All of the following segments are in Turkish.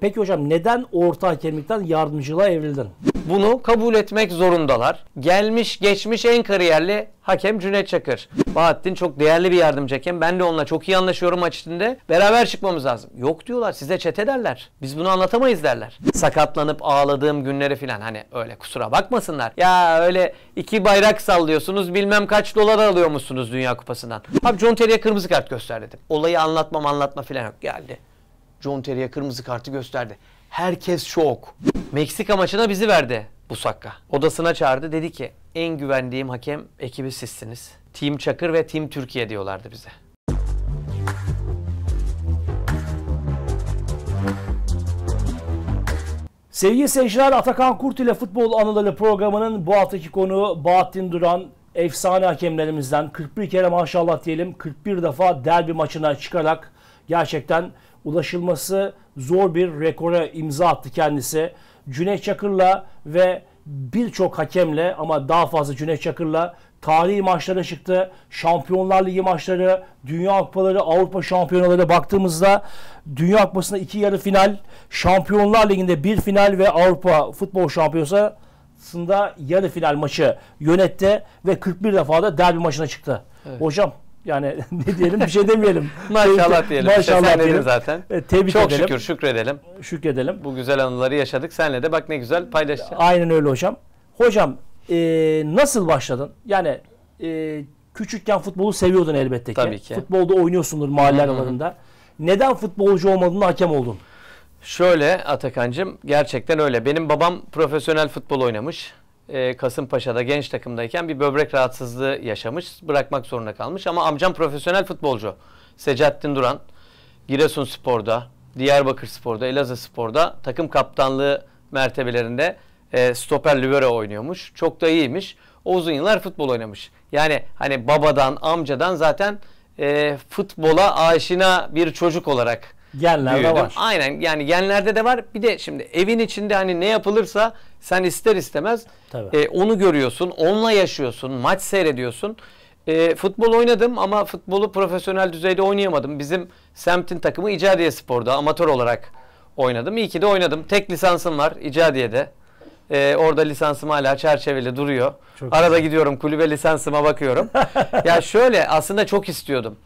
Peki hocam neden orta hakemlikten yardımcılığa evrildin? Bunu kabul etmek zorundalar. Gelmiş geçmiş en kariyerli hakem Cüneyt Çakır. Bahattin çok değerli bir yardımcı hakem. Ben de onunla çok iyi anlaşıyorum maç içinde. Beraber çıkmamız lazım. Yok diyorlar size çete derler. Biz bunu anlatamayız derler. Sakatlanıp ağladığım günleri filan hani öyle kusura bakmasınlar. Ya öyle iki bayrak sallıyorsunuz bilmem kaç dolar alıyor Dünya Kupası'ndan. Abi John Terry'e kırmızı kart göster dedim. Olayı anlatmam anlatma filan yok geldi. John Terry'e kırmızı kartı gösterdi. Herkes şok. Meksika maçına bizi verdi bu Busakka. Odasına çağırdı. Dedi ki en güvendiğim hakem ekibi sizsiniz. Team Çakır ve Team Türkiye diyorlardı bize. Sevgili seyirciler Atakan Kurt ile Futbol Anıları programının bu haftaki konuğu Bahattin Duran. Efsane hakemlerimizden 41 kere maşallah diyelim 41 defa derbi maçına çıkarak gerçekten ulaşılması zor bir rekora imza attı kendisi. Cüneyt Çakır'la ve birçok hakemle ama daha fazla Cüneyt Çakır'la tarihi maçlara çıktı. Şampiyonlar Ligi maçları, Dünya Kupaları, Avrupa Şampiyonaları baktığımızda Dünya Kupası'nda iki yarı final, Şampiyonlar Ligi'nde bir final ve Avrupa Futbol Şampiyonası'nda yarı final maçı yönetti ve 41 defa da derbi maçına çıktı. Evet. Hocam yani ne diyelim bir şey demeyelim. maşallah diyelim. Maşallah işte diyelim. zaten. E, tebrik Çok edelim. şükür şükredelim. Şükredelim. Bu güzel anıları yaşadık. Senle de bak ne güzel paylaşacağız. Aynen öyle hocam. Hocam e, nasıl başladın? Yani e, küçükken futbolu seviyordun elbette ki. Tabii ki. Futbolda oynuyorsundur mahalle aralarında. Neden futbolcu olmadın hakem oldun? Şöyle Atakan'cığım gerçekten öyle. Benim babam profesyonel futbol oynamış e, Kasımpaşa'da genç takımdayken bir böbrek rahatsızlığı yaşamış. Bırakmak zorunda kalmış ama amcam profesyonel futbolcu. Secattin Duran Giresun Spor'da, Diyarbakır Spor'da, Elazığ Spor'da takım kaptanlığı mertebelerinde e, stoper libero oynuyormuş. Çok da iyiymiş. O uzun yıllar futbol oynamış. Yani hani babadan, amcadan zaten e, futbola aşina bir çocuk olarak Genlerde büyüdüm. var. Aynen yani genlerde de var. Bir de şimdi evin içinde hani ne yapılırsa sen ister istemez E, onu görüyorsun, onunla yaşıyorsun, maç seyrediyorsun. E, futbol oynadım ama futbolu profesyonel düzeyde oynayamadım. Bizim semtin takımı İcadiye Spor'da amatör olarak oynadım. İyi ki de oynadım. Tek lisansım var İcadiye'de. Ee, orada lisansım hala çerçeveli duruyor. Çok Arada güzel. gidiyorum kulübe lisansıma bakıyorum. ya şöyle aslında çok istiyordum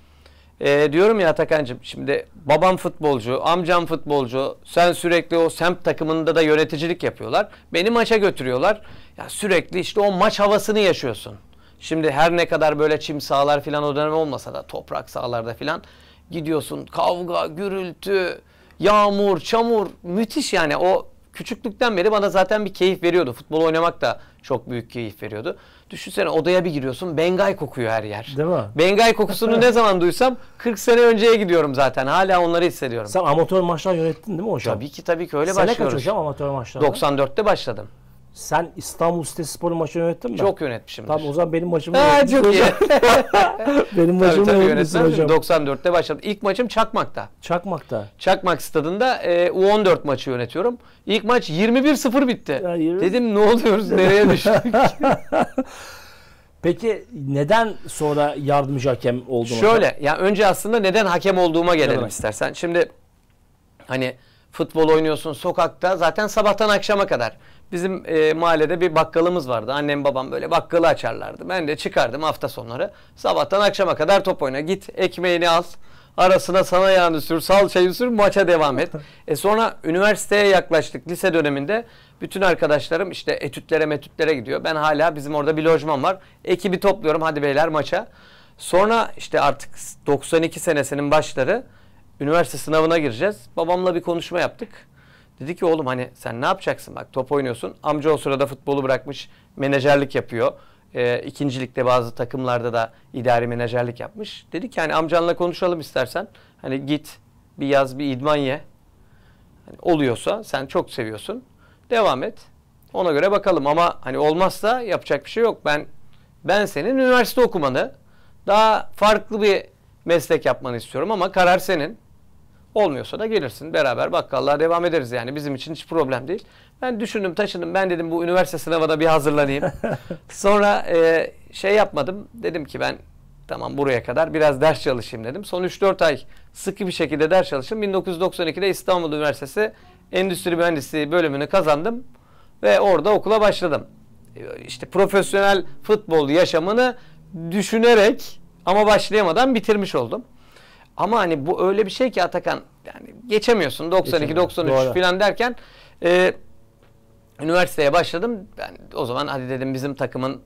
e, diyorum ya Atakan'cığım şimdi babam futbolcu, amcam futbolcu, sen sürekli o semt takımında da yöneticilik yapıyorlar. Beni maça götürüyorlar. Ya sürekli işte o maç havasını yaşıyorsun. Şimdi her ne kadar böyle çim sahalar filan o dönem olmasa da toprak sahalarda filan gidiyorsun kavga, gürültü, yağmur, çamur müthiş yani o küçüklükten beri bana zaten bir keyif veriyordu. Futbol oynamak da çok büyük keyif veriyordu. Düşünsene odaya bir giriyorsun bengay kokuyor her yer. Değil mi? Bengay kokusunu ne zaman duysam 40 sene önceye gidiyorum zaten. Hala onları hissediyorum. Sen amatör maçlar yönettin değil mi hocam? Tabii ki tabii ki öyle Sene başlıyoruz. Sene kaç hocam amatör maçlar? 94'te başladım. Sen İstanbul Sitesi maçını yönettin mi? Çok yönetmişim. Tamam o zaman benim maçımı Ha çok iyi. benim maçımı tabii, tabii yönetmişsin hocam. 94'te başladım. İlk maçım Çakmak'ta. Çakmak'ta. Çakmak stadında e, U14 maçı yönetiyorum. İlk maç 21-0 bitti. Ya, 20... Dedim ne oluyoruz nereye düştük? Peki neden sonra yardımcı hakem oldun? Şöyle hocam? yani önce aslında neden hakem olduğuma gelelim evet. istersen. Şimdi hani futbol oynuyorsun sokakta zaten sabahtan akşama kadar. Bizim e, mahallede bir bakkalımız vardı. Annem babam böyle bakkalı açarlardı. Ben de çıkardım hafta sonları. Sabahtan akşama kadar top oyna. Git ekmeğini al. Arasına sana yağını sür, salçayı sür, maça devam et. e sonra üniversiteye yaklaştık lise döneminde. Bütün arkadaşlarım işte etütlere metütlere gidiyor. Ben hala bizim orada bir lojman var. Ekibi topluyorum hadi beyler maça. Sonra işte artık 92 senesinin başları üniversite sınavına gireceğiz. Babamla bir konuşma yaptık. Dedi ki oğlum hani sen ne yapacaksın bak top oynuyorsun. Amca o sırada futbolu bırakmış menajerlik yapıyor. E, ikincilikte bazı takımlarda da idari menajerlik yapmış. Dedi ki hani amcanla konuşalım istersen. Hani git bir yaz bir idman ye. Hani oluyorsa sen çok seviyorsun. Devam et. Ona göre bakalım ama hani olmazsa yapacak bir şey yok. Ben ben senin üniversite okumanı daha farklı bir meslek yapmanı istiyorum ama karar senin. Olmuyorsa da gelirsin beraber bakkallığa devam ederiz yani bizim için hiç problem değil. Ben düşündüm taşındım ben dedim bu üniversite sınavına bir hazırlanayım. Sonra e, şey yapmadım dedim ki ben tamam buraya kadar biraz ders çalışayım dedim. Son 3-4 ay sıkı bir şekilde ders çalıştım. 1992'de İstanbul Üniversitesi Endüstri Mühendisliği bölümünü kazandım ve orada okula başladım. E, işte profesyonel futbol yaşamını düşünerek ama başlayamadan bitirmiş oldum. Ama hani bu öyle bir şey ki Atakan yani geçemiyorsun 92 Geçemiyor. 93 Doğru. falan derken e, üniversiteye başladım. Ben o zaman hadi dedim bizim takımın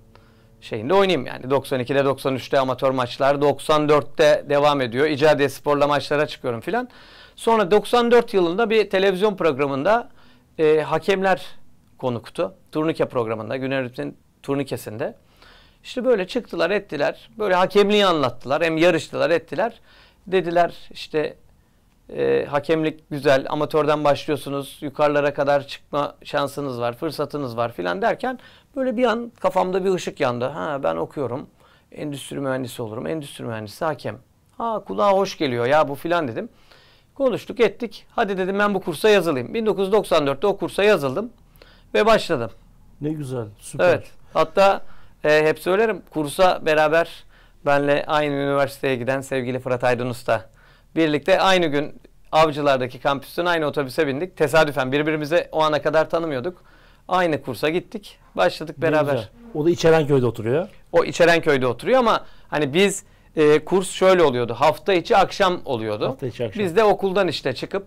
şeyinde oynayayım yani 92'de 93'te amatör maçlar 94'te devam ediyor. İcadiye sporla maçlara çıkıyorum filan. Sonra 94 yılında bir televizyon programında e, hakemler konuktu. Turnike programında Güner Rütü'nün turnikesinde. İşte böyle çıktılar ettiler. Böyle hakemliği anlattılar. Hem yarıştılar ettiler. Dediler işte e, hakemlik güzel, amatörden başlıyorsunuz, yukarılara kadar çıkma şansınız var, fırsatınız var filan derken böyle bir an kafamda bir ışık yandı. Ha ben okuyorum, endüstri mühendisi olurum, endüstri mühendisi hakem. Ha kulağa hoş geliyor ya bu filan dedim. Konuştuk ettik. Hadi dedim ben bu kursa yazılayım. 1994'te o kursa yazıldım ve başladım. Ne güzel, süper. Evet. Hatta e, hep söylerim kursa beraber Benle aynı üniversiteye giden sevgili Fırat Aydın Usta. Birlikte aynı gün Avcılar'daki kampüsün aynı otobüse bindik. Tesadüfen birbirimize o ana kadar tanımıyorduk. Aynı kursa gittik. Başladık beraber. O da İçerenköy'de oturuyor. O İçerenköy'de oturuyor ama hani biz e, kurs şöyle oluyordu. Hafta içi akşam oluyordu. Hafta içi akşam. Biz de okuldan işte çıkıp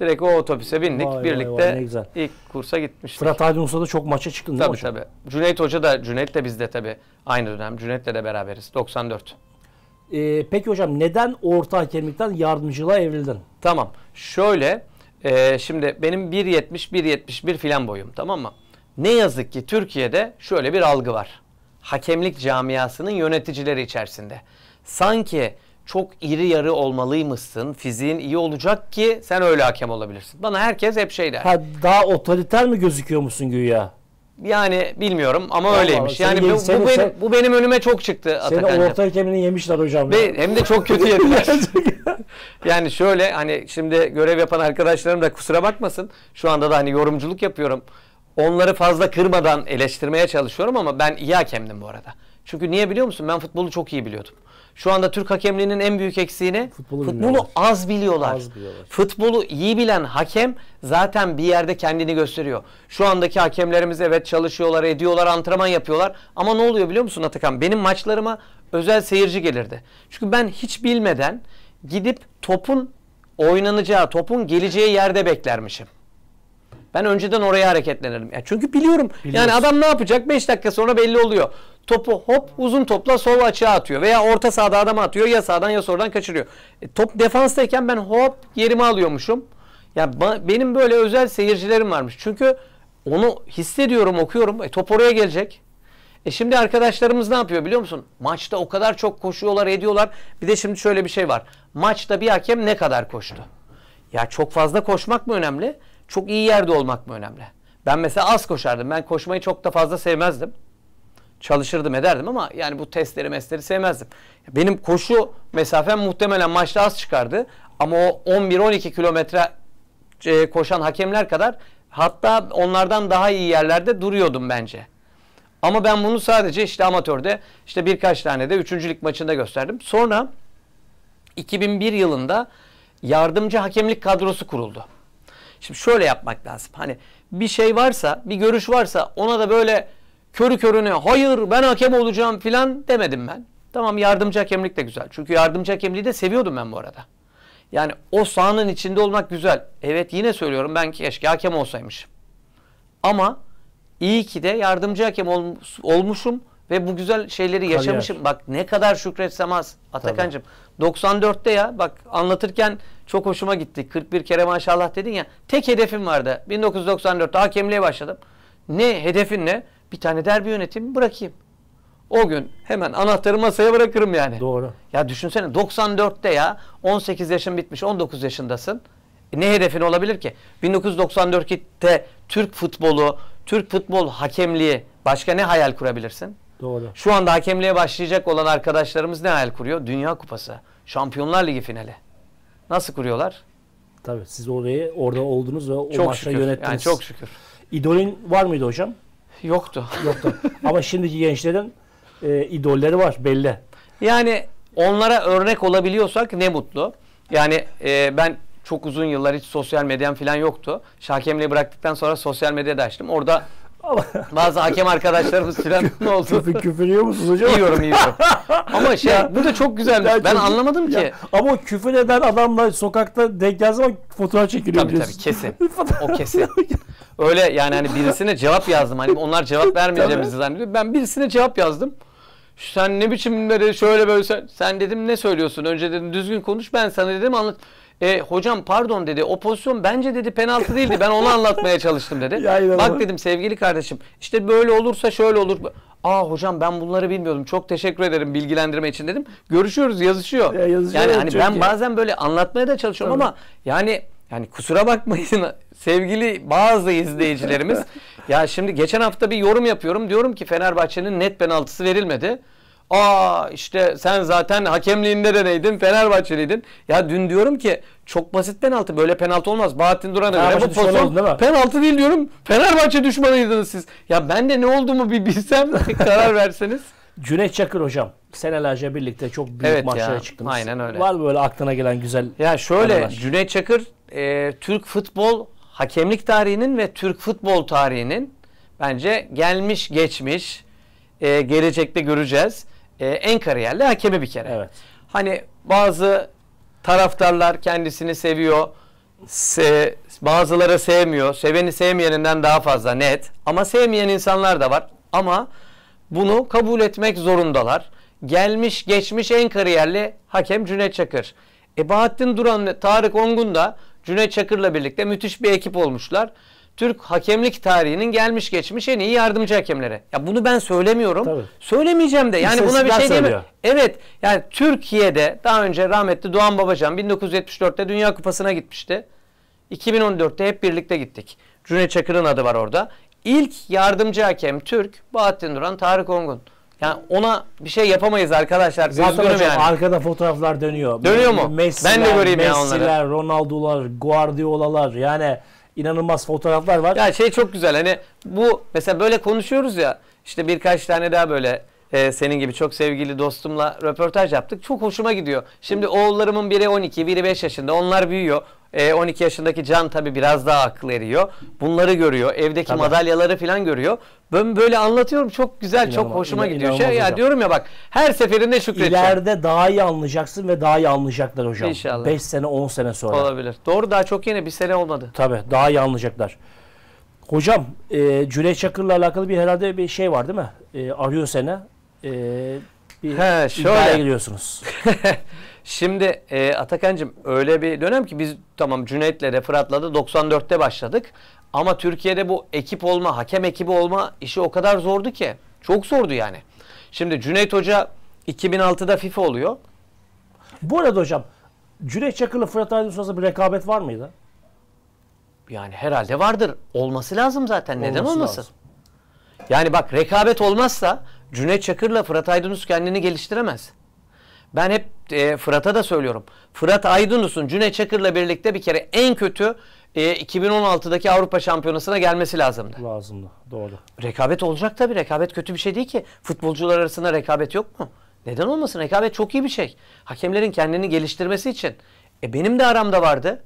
Direkt o otobüse bindik. Vay Birlikte vay vay, ne güzel. ilk kursa gitmiştik. Fırat Aydın Usta da çok maça çıktın değil tabii, mi hocam? Tabii tabii. Cüneyt Hoca da, Cüneyt de bizde tabii aynı dönem. Cüneyt'le de beraberiz. 94. Ee, peki hocam neden orta hakemlikten yardımcılığa evrildin? Tamam. Şöyle, e, şimdi benim 1.70, 1.71 filan boyum tamam mı? Ne yazık ki Türkiye'de şöyle bir algı var. Hakemlik camiasının yöneticileri içerisinde. Sanki çok iri yarı olmalıymışsın. Fiziğin iyi olacak ki sen öyle hakem olabilirsin. Bana herkes hep şey der. Ha, daha otoriter mi gözüküyor musun güya? Yani bilmiyorum ama Vallahi öyleymiş. Yani bu, seni, bu, benim, sen, bu benim önüme çok çıktı Atakan. Seni orta kemini yemişler hocam. Ve ya. hem de çok kötü yediler. yani şöyle hani şimdi görev yapan arkadaşlarım da kusura bakmasın. Şu anda da hani yorumculuk yapıyorum. Onları fazla kırmadan eleştirmeye çalışıyorum ama ben iyi hakemdim bu arada. Çünkü niye biliyor musun? Ben futbolu çok iyi biliyordum. Şu anda Türk hakemliğinin en büyük eksiğini futbolu, futbolu az biliyorlar. az biliyorlar. Futbolu iyi bilen hakem zaten bir yerde kendini gösteriyor. Şu andaki hakemlerimiz evet çalışıyorlar, ediyorlar, antrenman yapıyorlar. Ama ne oluyor biliyor musun Atakan? Benim maçlarıma özel seyirci gelirdi. Çünkü ben hiç bilmeden gidip topun oynanacağı, topun geleceği yerde beklermişim. Ben önceden oraya hareketlenirim. Yani çünkü biliyorum. Biliyorsun. Yani adam ne yapacak 5 dakika sonra belli oluyor topu hop uzun topla sol açığa atıyor. Veya orta sahada adam atıyor ya sağdan ya soldan kaçırıyor. E, top defanstayken ben hop yerimi alıyormuşum. Ya yani benim böyle özel seyircilerim varmış. Çünkü onu hissediyorum, okuyorum. E, top oraya gelecek. E şimdi arkadaşlarımız ne yapıyor biliyor musun? Maçta o kadar çok koşuyorlar, ediyorlar. Bir de şimdi şöyle bir şey var. Maçta bir hakem ne kadar koştu? Ya çok fazla koşmak mı önemli? Çok iyi yerde olmak mı önemli? Ben mesela az koşardım. Ben koşmayı çok da fazla sevmezdim çalışırdım ederdim ama yani bu testleri mesleri sevmezdim. Benim koşu mesafem muhtemelen maçta az çıkardı ama o 11-12 kilometre e, koşan hakemler kadar hatta onlardan daha iyi yerlerde duruyordum bence. Ama ben bunu sadece işte amatörde işte birkaç tane de 3. lig maçında gösterdim. Sonra 2001 yılında yardımcı hakemlik kadrosu kuruldu. Şimdi şöyle yapmak lazım. Hani bir şey varsa, bir görüş varsa ona da böyle körü körüne hayır ben hakem olacağım filan demedim ben. Tamam yardımcı hakemlik de güzel. Çünkü yardımcı hakemliği de seviyordum ben bu arada. Yani o sahanın içinde olmak güzel. Evet yine söylüyorum ben keşke hakem olsaymışım. Ama iyi ki de yardımcı hakem ol, olmuşum ve bu güzel şeyleri Kariyer. yaşamışım. Bak ne kadar şükretsem az Atakan'cığım. 94'te ya bak anlatırken çok hoşuma gitti. 41 kere maşallah dedin ya. Tek hedefim vardı. 1994'te hakemliğe başladım. Ne hedefin ne? bir tane derbi yönetim bırakayım. O gün hemen anahtarı masaya bırakırım yani. Doğru. Ya düşünsene 94'te ya 18 yaşın bitmiş 19 yaşındasın. E ne hedefin olabilir ki? 1994'te Türk futbolu, Türk futbol hakemliği başka ne hayal kurabilirsin? Doğru. Şu anda hakemliğe başlayacak olan arkadaşlarımız ne hayal kuruyor? Dünya Kupası, Şampiyonlar Ligi finali. Nasıl kuruyorlar? Tabii siz orayı orada oldunuz ve o çok maçta şükür. yönettiniz. Yani çok şükür. İdolün var mıydı hocam? Yoktu. Yoktu. Ama şimdiki gençlerin e, idolleri var belli. Yani onlara örnek olabiliyorsak ne mutlu. Yani e, ben çok uzun yıllar hiç sosyal medyam falan yoktu. Şakemliği bıraktıktan sonra sosyal medyada açtım. Orada Bazı hakem arkadaşlarımız filan ne oldu? Küfür, küfürüyor musunuz hocam? Yiyorum yiyorum. ama şey ya, bu da çok güzelmiş. Ben çok, anlamadım ya, ki. Ama o küfür eden adamla sokakta denk geldiği zaman fotoğraf çekiliyor Tabii diyorsun. tabii kesin. o kesin. Öyle yani hani birisine cevap yazdım. Hani onlar cevap vermeyeceğimizi zannediyor. Ben birisine cevap yazdım. Sen ne biçim dedi şöyle böyle sen, sen dedim ne söylüyorsun? Önce dedim düzgün konuş ben sana dedim anlat. E, hocam pardon dedi o pozisyon bence dedi penaltı değildi ben onu anlatmaya çalıştım dedi. Bak dedim sevgili kardeşim işte böyle olursa şöyle olur. Aa hocam ben bunları bilmiyordum. Çok teşekkür ederim bilgilendirme için dedim. Görüşüyoruz, yazışıyor. Ya, yani hani çünkü. ben bazen böyle anlatmaya da çalışıyorum Tabii. ama yani yani kusura bakmayın sevgili bazı izleyicilerimiz. ya şimdi geçen hafta bir yorum yapıyorum. Diyorum ki Fenerbahçe'nin net penaltısı verilmedi. Aa işte sen zaten hakemliğinde de neydin? Fenerbahçeliydin. Ya dün diyorum ki çok basit penaltı. Böyle penaltı olmaz. Bahattin Duran'a göre bu pozisyon değil mi? penaltı değil diyorum. Fenerbahçe düşmanıydınız siz. Ya ben de ne olduğumu bir bilsem karar verseniz. Cüneyt Çakır hocam senelerce birlikte çok büyük evet maçlara ya, çıktınız. Aynen öyle. Var mı böyle aklına gelen güzel Ya şöyle anılar? Cüneyt Çakır e, Türk futbol hakemlik tarihinin ve Türk futbol tarihinin bence gelmiş geçmiş e, gelecekte göreceğiz e, en kariyerli hakeme bir kere. Evet. Hani bazı taraftarlar kendisini seviyor. Se, bazıları sevmiyor. Seveni sevmeyeninden daha fazla net. Ama sevmeyen insanlar da var. Ama bunu kabul etmek zorundalar. Gelmiş geçmiş en kariyerli hakem Cüneyt Çakır. E Bahattin Duran ve Tarık Ongun da Cüneyt Çakır'la birlikte müthiş bir ekip olmuşlar. Türk hakemlik tarihinin gelmiş geçmiş en iyi yardımcı hakemlere. Ya bunu ben söylemiyorum. Tabii. Söylemeyeceğim de. Yani buna bir şey diyemem. Evet. Yani Türkiye'de daha önce rahmetli Doğan Babacan 1974'te Dünya Kupası'na gitmişti. 2014'te hep birlikte gittik. Cüneyt Çakır'ın adı var orada. İlk yardımcı hakem Türk Bahattin Duran Tarık Ongun. Yani ona bir şey yapamayız arkadaşlar. Zaten hocam yani. arkada fotoğraflar dönüyor. Dönüyor mu? Messi'ler, ben de göreyim Messi'ler, ya onları. Ronaldo'lar, Guardiola'lar yani inanılmaz fotoğraflar var. Ya şey çok güzel hani bu mesela böyle konuşuyoruz ya işte birkaç tane daha böyle e, senin gibi çok sevgili dostumla röportaj yaptık. Çok hoşuma gidiyor. Şimdi oğullarımın biri 12, biri 5 yaşında. Onlar büyüyor. E, 12 yaşındaki Can tabii biraz daha akıl eriyor. Bunları görüyor. Evdeki tabii. madalyaları falan görüyor. Ben böyle anlatıyorum. Çok güzel, inanılmaz, çok hoşuma inan, gidiyor. Şey, ya diyorum ya bak her seferinde şükredeceğim. İleride daha iyi anlayacaksın ve daha iyi anlayacaklar hocam. İnşallah. 5 sene 10 sene sonra. Olabilir. Doğru daha çok yeni bir sene olmadı. Tabii daha iyi anlayacaklar. Hocam e, Cüneyt Çakır'la alakalı bir herhalde bir şey var değil mi? E, arıyor seni. E, bir He, şöyle. gidiyorsunuz. Şimdi e, Atakan'cığım öyle bir dönem ki biz tamam Cüneyt'le de Fırat'la da 94'te başladık. Ama Türkiye'de bu ekip olma, hakem ekibi olma işi o kadar zordu ki. Çok zordu yani. Şimdi Cüneyt Hoca 2006'da FIFA oluyor. Bu arada hocam Cüneyt Çakır'la Fırat Aydın sonrasında bir rekabet var mıydı? Yani herhalde vardır. Olması lazım zaten. Olması Neden olmasın? Lazım. Yani bak rekabet olmazsa Cüneyt Çakır'la Fırat Aydınus kendini geliştiremez. Ben hep e, Fırat'a da söylüyorum. Fırat Aydınus'un Cüneyt Çakır'la birlikte bir kere en kötü e, 2016'daki Avrupa Şampiyonası'na gelmesi lazımdı. Lazımdı. Doğru. Rekabet olacak tabii. Rekabet kötü bir şey değil ki. Futbolcular arasında rekabet yok mu? Neden olmasın? Rekabet çok iyi bir şey. Hakemlerin kendini geliştirmesi için. E benim de aramda vardı.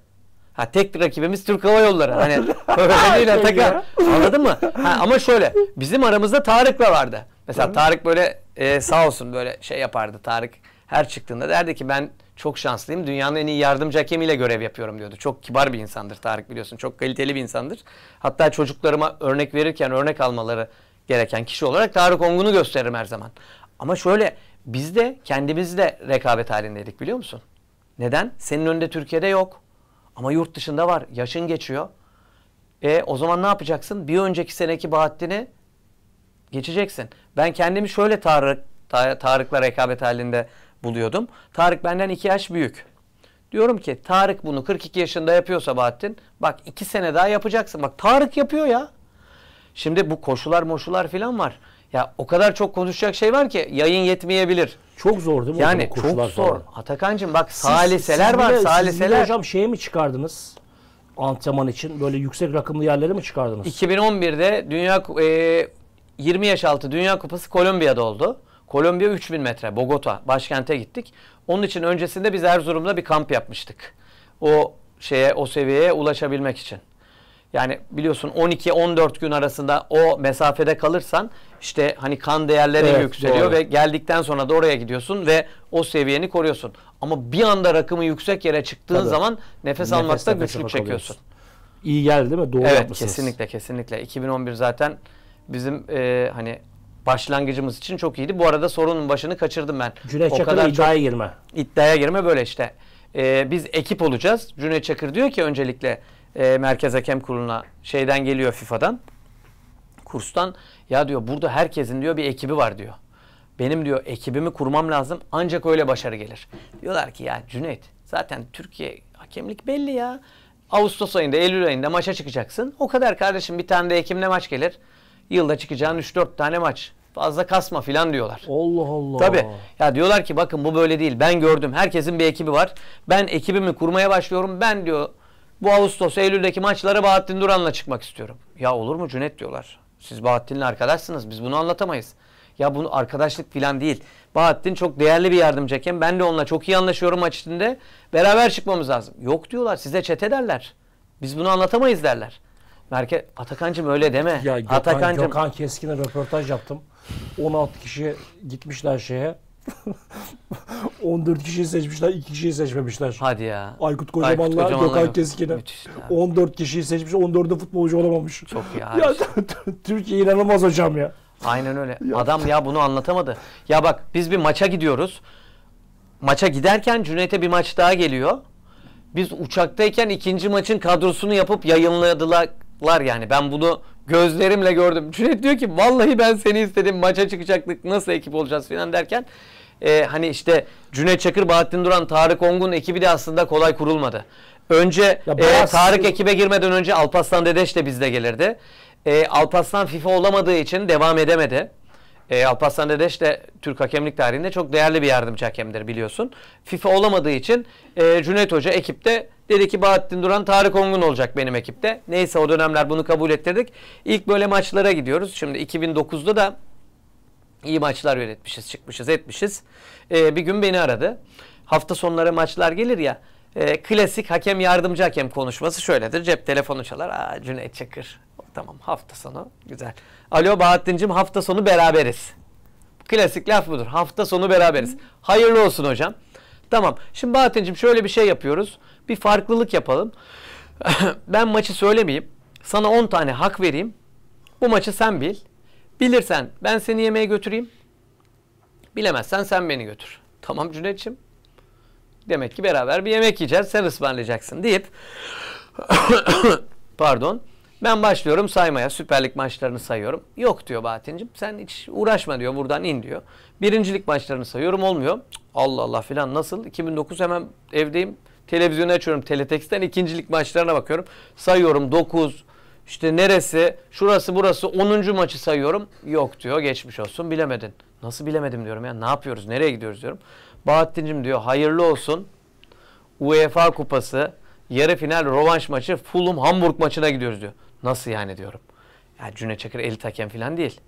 Ha tek rakibimiz Türk Hava Yolları. Hani öyle şey takar. Anladın mı? Ha, ama şöyle bizim aramızda Tarık'la vardı. Mesela Tarık böyle e, sağ olsun böyle şey yapardı Tarık her çıktığında derdi ki ben çok şanslıyım. Dünyanın en iyi yardımcı hakemiyle görev yapıyorum diyordu. Çok kibar bir insandır Tarık biliyorsun. Çok kaliteli bir insandır. Hatta çocuklarıma örnek verirken örnek almaları gereken kişi olarak Tarık Ongun'u gösteririm her zaman. Ama şöyle biz de kendimizle rekabet halindeydik biliyor musun? Neden? Senin önünde Türkiye'de yok. Ama yurt dışında var. Yaşın geçiyor. E, o zaman ne yapacaksın? Bir önceki seneki Bahattin'i geçeceksin. Ben kendimi şöyle Tarık, Tarık'la rekabet halinde buluyordum. Tarık benden 2 yaş büyük. Diyorum ki Tarık bunu 42 yaşında yapıyor Sabahattin. Bak 2 sene daha yapacaksın. Bak Tarık yapıyor ya. Şimdi bu koşular moşular filan var. Ya o kadar çok konuşacak şey var ki yayın yetmeyebilir. Çok zor değil mi yani, hocam? Yani çok zor. Falan. Atakan'cığım bak saliseler var saliseler. Siz hocam şeye mi çıkardınız? Antrenman için böyle yüksek rakımlı yerleri mi çıkardınız? 2011'de Dünya e, 20 yaş altı Dünya Kupası Kolombiya'da oldu. Kolombiya 3000 metre Bogota başkente gittik. Onun için öncesinde biz Erzurum'da bir kamp yapmıştık. O şeye o seviyeye ulaşabilmek için. Yani biliyorsun 12-14 gün arasında o mesafede kalırsan işte hani kan değerleri evet, yükseliyor doğru. ve geldikten sonra da oraya gidiyorsun ve o seviyeni koruyorsun. Ama bir anda rakımı yüksek yere çıktığın Tabii. zaman nefes, nefes almakta güçlük çekiyorsun. İyi geldi değil mi? Doğru evet, yapmışsınız. Evet kesinlikle kesinlikle. 2011 zaten bizim e, hani başlangıcımız için çok iyiydi. Bu arada sorunun başını kaçırdım ben. Cüneyt o Çakır kadar iddiaya girme. İddiaya girme böyle işte. Ee, biz ekip olacağız. Cüneyt Çakır diyor ki öncelikle e, Merkez Hakem Kurulu'na şeyden geliyor FIFA'dan. Kurstan ya diyor burada herkesin diyor bir ekibi var diyor. Benim diyor ekibimi kurmam lazım ancak öyle başarı gelir. Diyorlar ki ya Cüneyt zaten Türkiye hakemlik belli ya. Ağustos ayında, Eylül ayında maça çıkacaksın. O kadar kardeşim bir tane de Ekim'de maç gelir. Yılda çıkacağın 3-4 tane maç. Fazla kasma filan diyorlar. Allah Allah. Tabii. Ya diyorlar ki bakın bu böyle değil. Ben gördüm. Herkesin bir ekibi var. Ben ekibimi kurmaya başlıyorum. Ben diyor bu Ağustos, Eylül'deki maçlara Bahattin Duran'la çıkmak istiyorum. Ya olur mu Cüneyt diyorlar. Siz Bahattin'le arkadaşsınız. Biz bunu anlatamayız. Ya bunu arkadaşlık filan değil. Bahattin çok değerli bir yardımcı hakem. Ben de onunla çok iyi anlaşıyorum maç içinde. Beraber çıkmamız lazım. Yok diyorlar. Size çete derler. Biz bunu anlatamayız derler. Merkez Atakan'cım öyle deme. Ya Gökhan, Atakan'cım. Gökhan Keskin'e röportaj yaptım. 16 kişi gitmişler şeye. 14 kişiyi seçmişler, 2 kişiyi seçmemişler. Hadi ya. Aykut Kocaman'la Aykut Gökhan Keskin'i. 14 kişiyi seçmiş, 14'ü futbolcu olamamış. Çok Ya, ya Türkiye inanılmaz hocam ya. Aynen öyle. Ya. Adam ya bunu anlatamadı. Ya bak biz bir maça gidiyoruz. Maça giderken Cüneyt'e bir maç daha geliyor. Biz uçaktayken ikinci maçın kadrosunu yapıp yayınladılar lar yani ben bunu gözlerimle gördüm. Cüneyt diyor ki vallahi ben seni istedim maça çıkacaktık nasıl ekip olacağız falan derken e, hani işte Cüneyt Çakır, Bahattin Duran, Tarık Ongun ekibi de aslında kolay kurulmadı. Önce e, Tarık ekibe girmeden önce Alpaslan Dedeş de bizde gelirdi. E, Alpaslan FIFA olamadığı için devam edemedi. E, Alparslan Dedeş de Türk hakemlik tarihinde çok değerli bir yardımcı hakemdir biliyorsun. FIFA olamadığı için e, Cüneyt Hoca ekipte Dedi ki Bahattin Duran, Tarık Ongun olacak benim ekipte. Neyse o dönemler bunu kabul ettirdik. İlk böyle maçlara gidiyoruz. Şimdi 2009'da da iyi maçlar yönetmişiz, çıkmışız, etmişiz. Ee, bir gün beni aradı. Hafta sonları maçlar gelir ya. E, klasik hakem yardımcı hakem konuşması şöyledir. Cep telefonu çalar. Aa Cüneyt Çakır. Tamam hafta sonu güzel. Alo Bahattin'cim hafta sonu beraberiz. Klasik laf budur. Hafta sonu beraberiz. Hayırlı olsun hocam. Tamam. Şimdi Bahattin'cim şöyle bir şey yapıyoruz bir farklılık yapalım. ben maçı söylemeyeyim. Sana 10 tane hak vereyim. Bu maçı sen bil. Bilirsen ben seni yemeğe götüreyim. Bilemezsen sen beni götür. Tamam Cüneyt'ciğim. Demek ki beraber bir yemek yiyeceğiz. Sen ısmarlayacaksın deyip pardon ben başlıyorum saymaya. süperlik maçlarını sayıyorum. Yok diyor Batin'cim. Sen hiç uğraşma diyor. Buradan in diyor. Birincilik maçlarını sayıyorum. Olmuyor. Allah Allah filan nasıl? 2009 hemen evdeyim. Televizyonu açıyorum Teletext'ten ikincilik maçlarına bakıyorum. Sayıyorum 9 işte neresi şurası burası 10. maçı sayıyorum. Yok diyor geçmiş olsun bilemedin. Nasıl bilemedim diyorum ya ne yapıyoruz nereye gidiyoruz diyorum. Bahattin'cim diyor hayırlı olsun. UEFA kupası yarı final rovanş maçı Fulham Hamburg maçına gidiyoruz diyor. Nasıl yani diyorum. Ya Cüneyt Çakır elit hakem falan değil.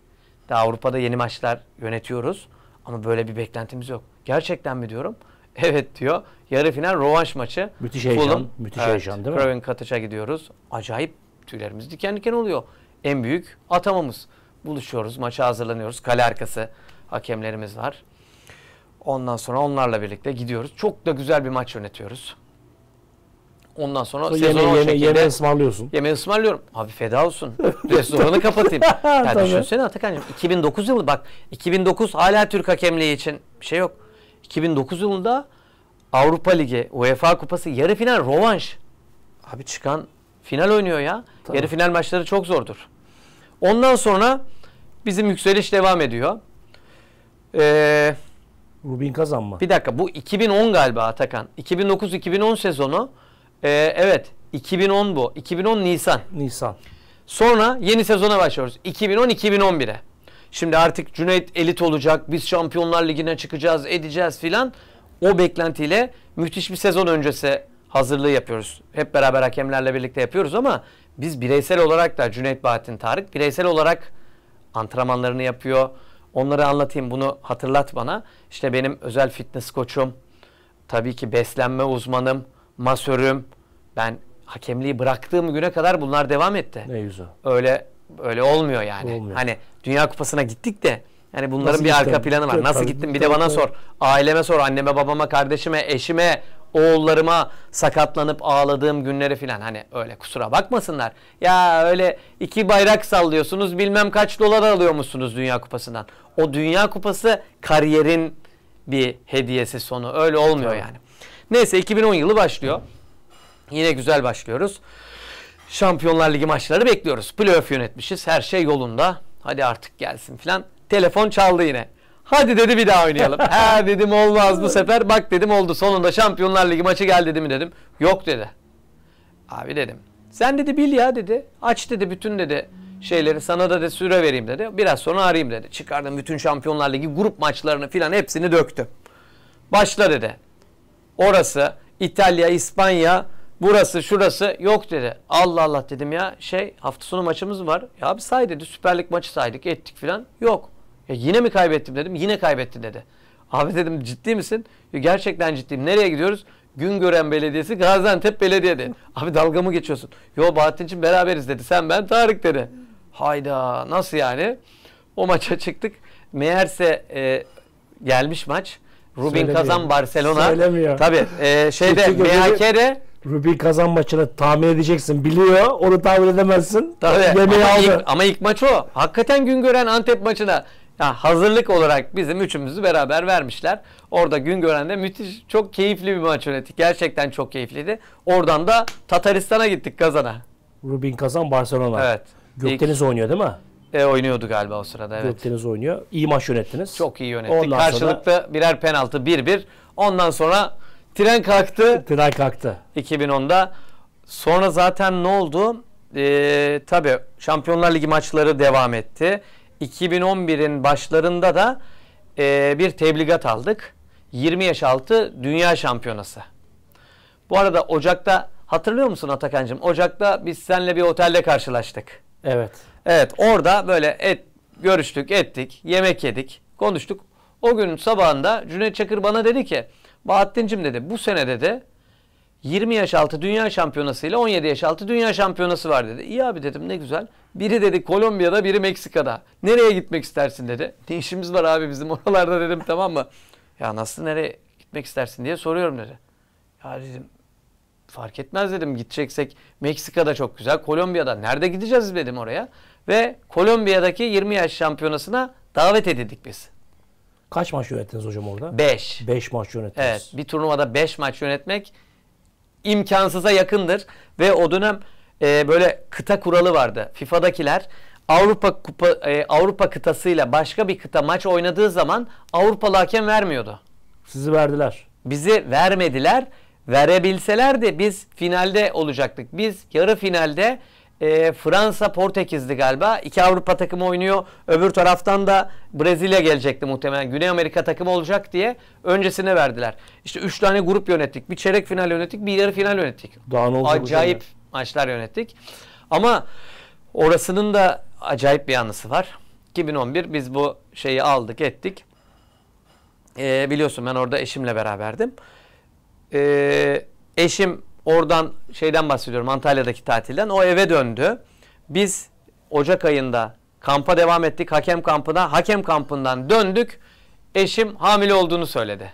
Daha Avrupa'da yeni maçlar yönetiyoruz. Ama böyle bir beklentimiz yok. Gerçekten mi diyorum. Evet diyor. Yarı final rövanş maçı. Müthiş heyecan. Fulham, müthiş evet, heyecan değil mi? Craven Kataç'a gidiyoruz. Acayip tüylerimiz diken diken oluyor. En büyük atamamız. Buluşuyoruz. Maça hazırlanıyoruz. Kale arkası hakemlerimiz var. Ondan sonra onlarla birlikte gidiyoruz. Çok da güzel bir maç yönetiyoruz. Ondan sonra, sonra sezonu yeme, o şekilde... Yemeği ısmarlıyorsun. Yemeği ısmarlıyorum. Abi feda olsun. Restoranı kapatayım. Ya yani düşünsene Atakan'cığım 2009 yılı bak 2009 hala Türk hakemliği için bir şey yok. 2009 yılında Avrupa Ligi UEFA Kupası yarı final rovanş. Abi çıkan final oynuyor ya. Tabii. Yarı final maçları çok zordur. Ondan sonra bizim yükseliş devam ediyor. Ee, Rubin kazanma. Bir dakika bu 2010 galiba Atakan. 2009-2010 sezonu. Ee, evet 2010 bu. 2010 Nisan. Nisan. Sonra yeni sezona başlıyoruz. 2010-2011'e. Şimdi artık Cüneyt elit olacak. Biz Şampiyonlar Ligi'ne çıkacağız, edeceğiz filan. O beklentiyle müthiş bir sezon öncesi hazırlığı yapıyoruz. Hep beraber hakemlerle birlikte yapıyoruz ama biz bireysel olarak da Cüneyt Bahattin Tarık bireysel olarak antrenmanlarını yapıyor. Onları anlatayım bunu hatırlat bana. İşte benim özel fitness koçum, tabii ki beslenme uzmanım, masörüm. Ben hakemliği bıraktığım güne kadar bunlar devam etti. Ne yüzü? Öyle öyle olmuyor yani. Olmuyor. Hani Dünya Kupası'na gittik de yani bunların Nasıl bir gittim? arka planı var. Tabii, Nasıl tabii, gittim? Bir de bana sor. Aileme sor. Anneme, babama, kardeşime, eşime, oğullarıma sakatlanıp ağladığım günleri filan. Hani öyle kusura bakmasınlar. Ya öyle iki bayrak sallıyorsunuz bilmem kaç dolar alıyormuşsunuz Dünya Kupası'ndan. O Dünya Kupası kariyerin bir hediyesi sonu. Öyle olmuyor tamam. yani. Neyse 2010 yılı başlıyor. Yine güzel başlıyoruz. Şampiyonlar Ligi maçları bekliyoruz. Playoff yönetmişiz. Her şey yolunda. Hadi artık gelsin filan. Telefon çaldı yine. Hadi dedi bir daha oynayalım. He dedim olmaz bu sefer. Bak dedim oldu. Sonunda Şampiyonlar Ligi maçı geldi dedi mi dedim. Yok dedi. Abi dedim. Sen dedi bil ya dedi. Aç dedi bütün dedi şeyleri sana da de süre vereyim dedi. Biraz sonra arayayım dedi. Çıkardım bütün Şampiyonlar Ligi grup maçlarını filan hepsini döktüm. Başla dedi. Orası İtalya, İspanya, burası şurası yok dedi. Allah Allah dedim ya şey hafta sonu maçımız var. Ya abi say dedi süperlik maçı saydık ettik filan. Yok. Ya yine mi kaybettim dedim. Yine kaybetti dedi. Abi dedim ciddi misin? Ya gerçekten ciddiyim. Nereye gidiyoruz? Güngören Belediyesi Gaziantep Belediye dedi. Abi dalga mı geçiyorsun? Yo Bahattin'cim beraberiz dedi. Sen ben Tarık dedi. Hayda nasıl yani? O maça çıktık. Meğerse e, gelmiş maç. Rubin Kazan Barcelona. Söylemiyor. Tabii e, şeyde MHK'de Rubi kazan maçını tahmin edeceksin. Biliyor. Onu tahmin edemezsin. Tabii. Yemeği ama, aldı. Ilk, ama ilk maç o. Hakikaten gün gören Antep maçına ya hazırlık olarak bizim üçümüzü beraber vermişler. Orada Güngören'de müthiş çok keyifli bir maç yönettik. Gerçekten çok keyifliydi. Oradan da Tataristan'a gittik Kazan'a. Rubin Kazan Barcelona. Evet. Gökdeniz ilk... oynuyor değil mi? E, oynuyordu galiba o sırada evet. Gökdeniz oynuyor. İyi maç yönettiniz. Çok iyi yönettik. Ondan Karşılıklı sonra... birer penaltı 1-1. Ondan sonra Tren kalktı. Tren kalktı. 2010'da. Sonra zaten ne oldu? Ee, tabii Şampiyonlar Ligi maçları devam etti. 2011'in başlarında da e, bir tebligat aldık. 20 yaş altı Dünya Şampiyonası. Bu arada Ocak'ta hatırlıyor musun Atakan'cığım? Ocak'ta biz seninle bir otelde karşılaştık. Evet. Evet orada böyle et, görüştük ettik yemek yedik konuştuk. O gün sabahında Cüneyt Çakır bana dedi ki Bahattin'cim dedi bu sene de 20 yaş altı dünya şampiyonası ile 17 yaş altı dünya şampiyonası var dedi. İyi abi dedim ne güzel. Biri dedi Kolombiya'da biri Meksika'da. Nereye gitmek istersin dedi. Ne işimiz var abi bizim oralarda dedim tamam mı? Ya nasıl nereye gitmek istersin diye soruyorum dedi. Ya dedim fark etmez dedim gideceksek Meksika'da çok güzel Kolombiya'da nerede gideceğiz dedim oraya. Ve Kolombiya'daki 20 yaş şampiyonasına davet edildik biz. Kaç maç yönettiniz hocam orada? 5. 5 maç yönettiniz. Evet. Bir turnuvada 5 maç yönetmek imkansıza yakındır. Ve o dönem e, böyle kıta kuralı vardı. FIFA'dakiler Avrupa kupa, e, Avrupa kıtasıyla başka bir kıta maç oynadığı zaman Avrupalı hakem vermiyordu. Sizi verdiler. Bizi vermediler. Verebilseler de biz finalde olacaktık. Biz yarı finalde e, Fransa Portekiz'di galiba. İki Avrupa takımı oynuyor. Öbür taraftan da Brezilya gelecekti muhtemelen. Güney Amerika takımı olacak diye öncesine verdiler. İşte üç tane grup yönettik. Bir çeyrek final yönettik. Bir yarı final yönettik. Daha ne olacak Acayip maçlar yönettik. Ama orasının da acayip bir anısı var. 2011 biz bu şeyi aldık ettik. Ee, biliyorsun ben orada eşimle beraberdim. Ee, eşim Oradan şeyden bahsediyorum Antalya'daki tatilden. O eve döndü. Biz Ocak ayında kampa devam ettik. Hakem kampına. Hakem kampından döndük. Eşim hamile olduğunu söyledi.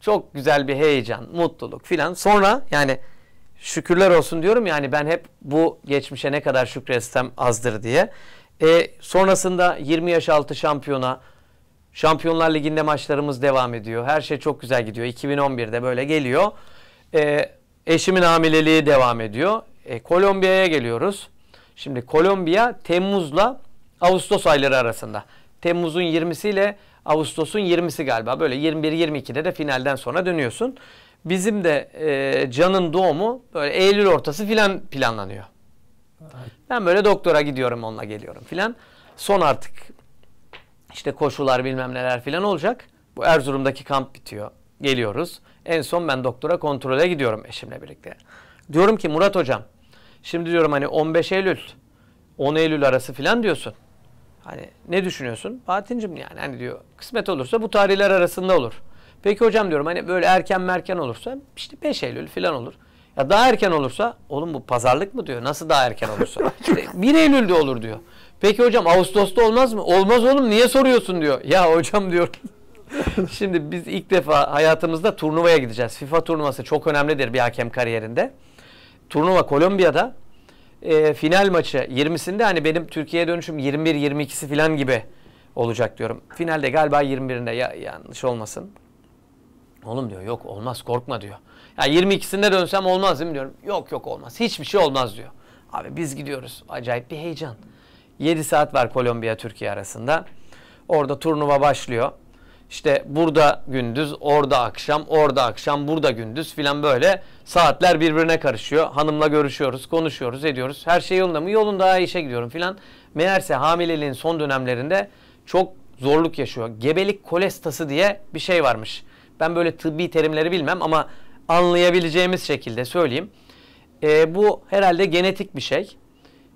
Çok güzel bir heyecan, mutluluk filan. Sonra yani şükürler olsun diyorum yani ben hep bu geçmişe ne kadar şükretsem azdır diye. E, sonrasında 20 yaş altı şampiyona, Şampiyonlar Ligi'nde maçlarımız devam ediyor. Her şey çok güzel gidiyor. 2011'de böyle geliyor. E, Eşimin hamileliği devam ediyor. E, Kolombiya'ya geliyoruz. Şimdi Kolombiya Temmuz'la Ağustos ayları arasında. Temmuz'un 20'si ile Ağustos'un 20'si galiba. Böyle 21-22'de de finalden sonra dönüyorsun. Bizim de e, Can'ın doğumu böyle Eylül ortası filan planlanıyor. Ben böyle doktora gidiyorum onunla geliyorum filan. Son artık işte koşular bilmem neler filan olacak. Bu Erzurum'daki kamp bitiyor. Geliyoruz. En son ben doktora kontrole gidiyorum eşimle birlikte. Diyorum ki Murat hocam şimdi diyorum hani 15 Eylül 10 Eylül arası filan diyorsun. Hani ne düşünüyorsun? Fatih'cim yani hani diyor kısmet olursa bu tarihler arasında olur. Peki hocam diyorum hani böyle erken merken olursa işte 5 Eylül filan olur. Ya daha erken olursa oğlum bu pazarlık mı diyor. Nasıl daha erken olursa? işte 1 Eylül'de olur diyor. Peki hocam Ağustos'ta olmaz mı? Olmaz oğlum niye soruyorsun diyor. Ya hocam diyorum. Şimdi biz ilk defa hayatımızda turnuvaya gideceğiz. FIFA turnuvası çok önemlidir bir hakem kariyerinde. Turnuva Kolombiya'da. E, final maçı 20'sinde hani benim Türkiye'ye dönüşüm 21-22'si falan gibi olacak diyorum. Finalde galiba 21'inde ya, yanlış olmasın. Oğlum diyor yok olmaz korkma diyor. Ya 22'sinde dönsem olmaz değil mi diyorum. Yok yok olmaz hiçbir şey olmaz diyor. Abi biz gidiyoruz acayip bir heyecan. 7 saat var Kolombiya Türkiye arasında. Orada turnuva başlıyor. İşte burada gündüz, orada akşam, orada akşam, burada gündüz filan böyle saatler birbirine karışıyor. Hanımla görüşüyoruz, konuşuyoruz, ediyoruz. Her şey yolunda mı? Yolunda işe gidiyorum filan. Meğerse hamileliğin son dönemlerinde çok zorluk yaşıyor. Gebelik kolestası diye bir şey varmış. Ben böyle tıbbi terimleri bilmem ama anlayabileceğimiz şekilde söyleyeyim. E, bu herhalde genetik bir şey.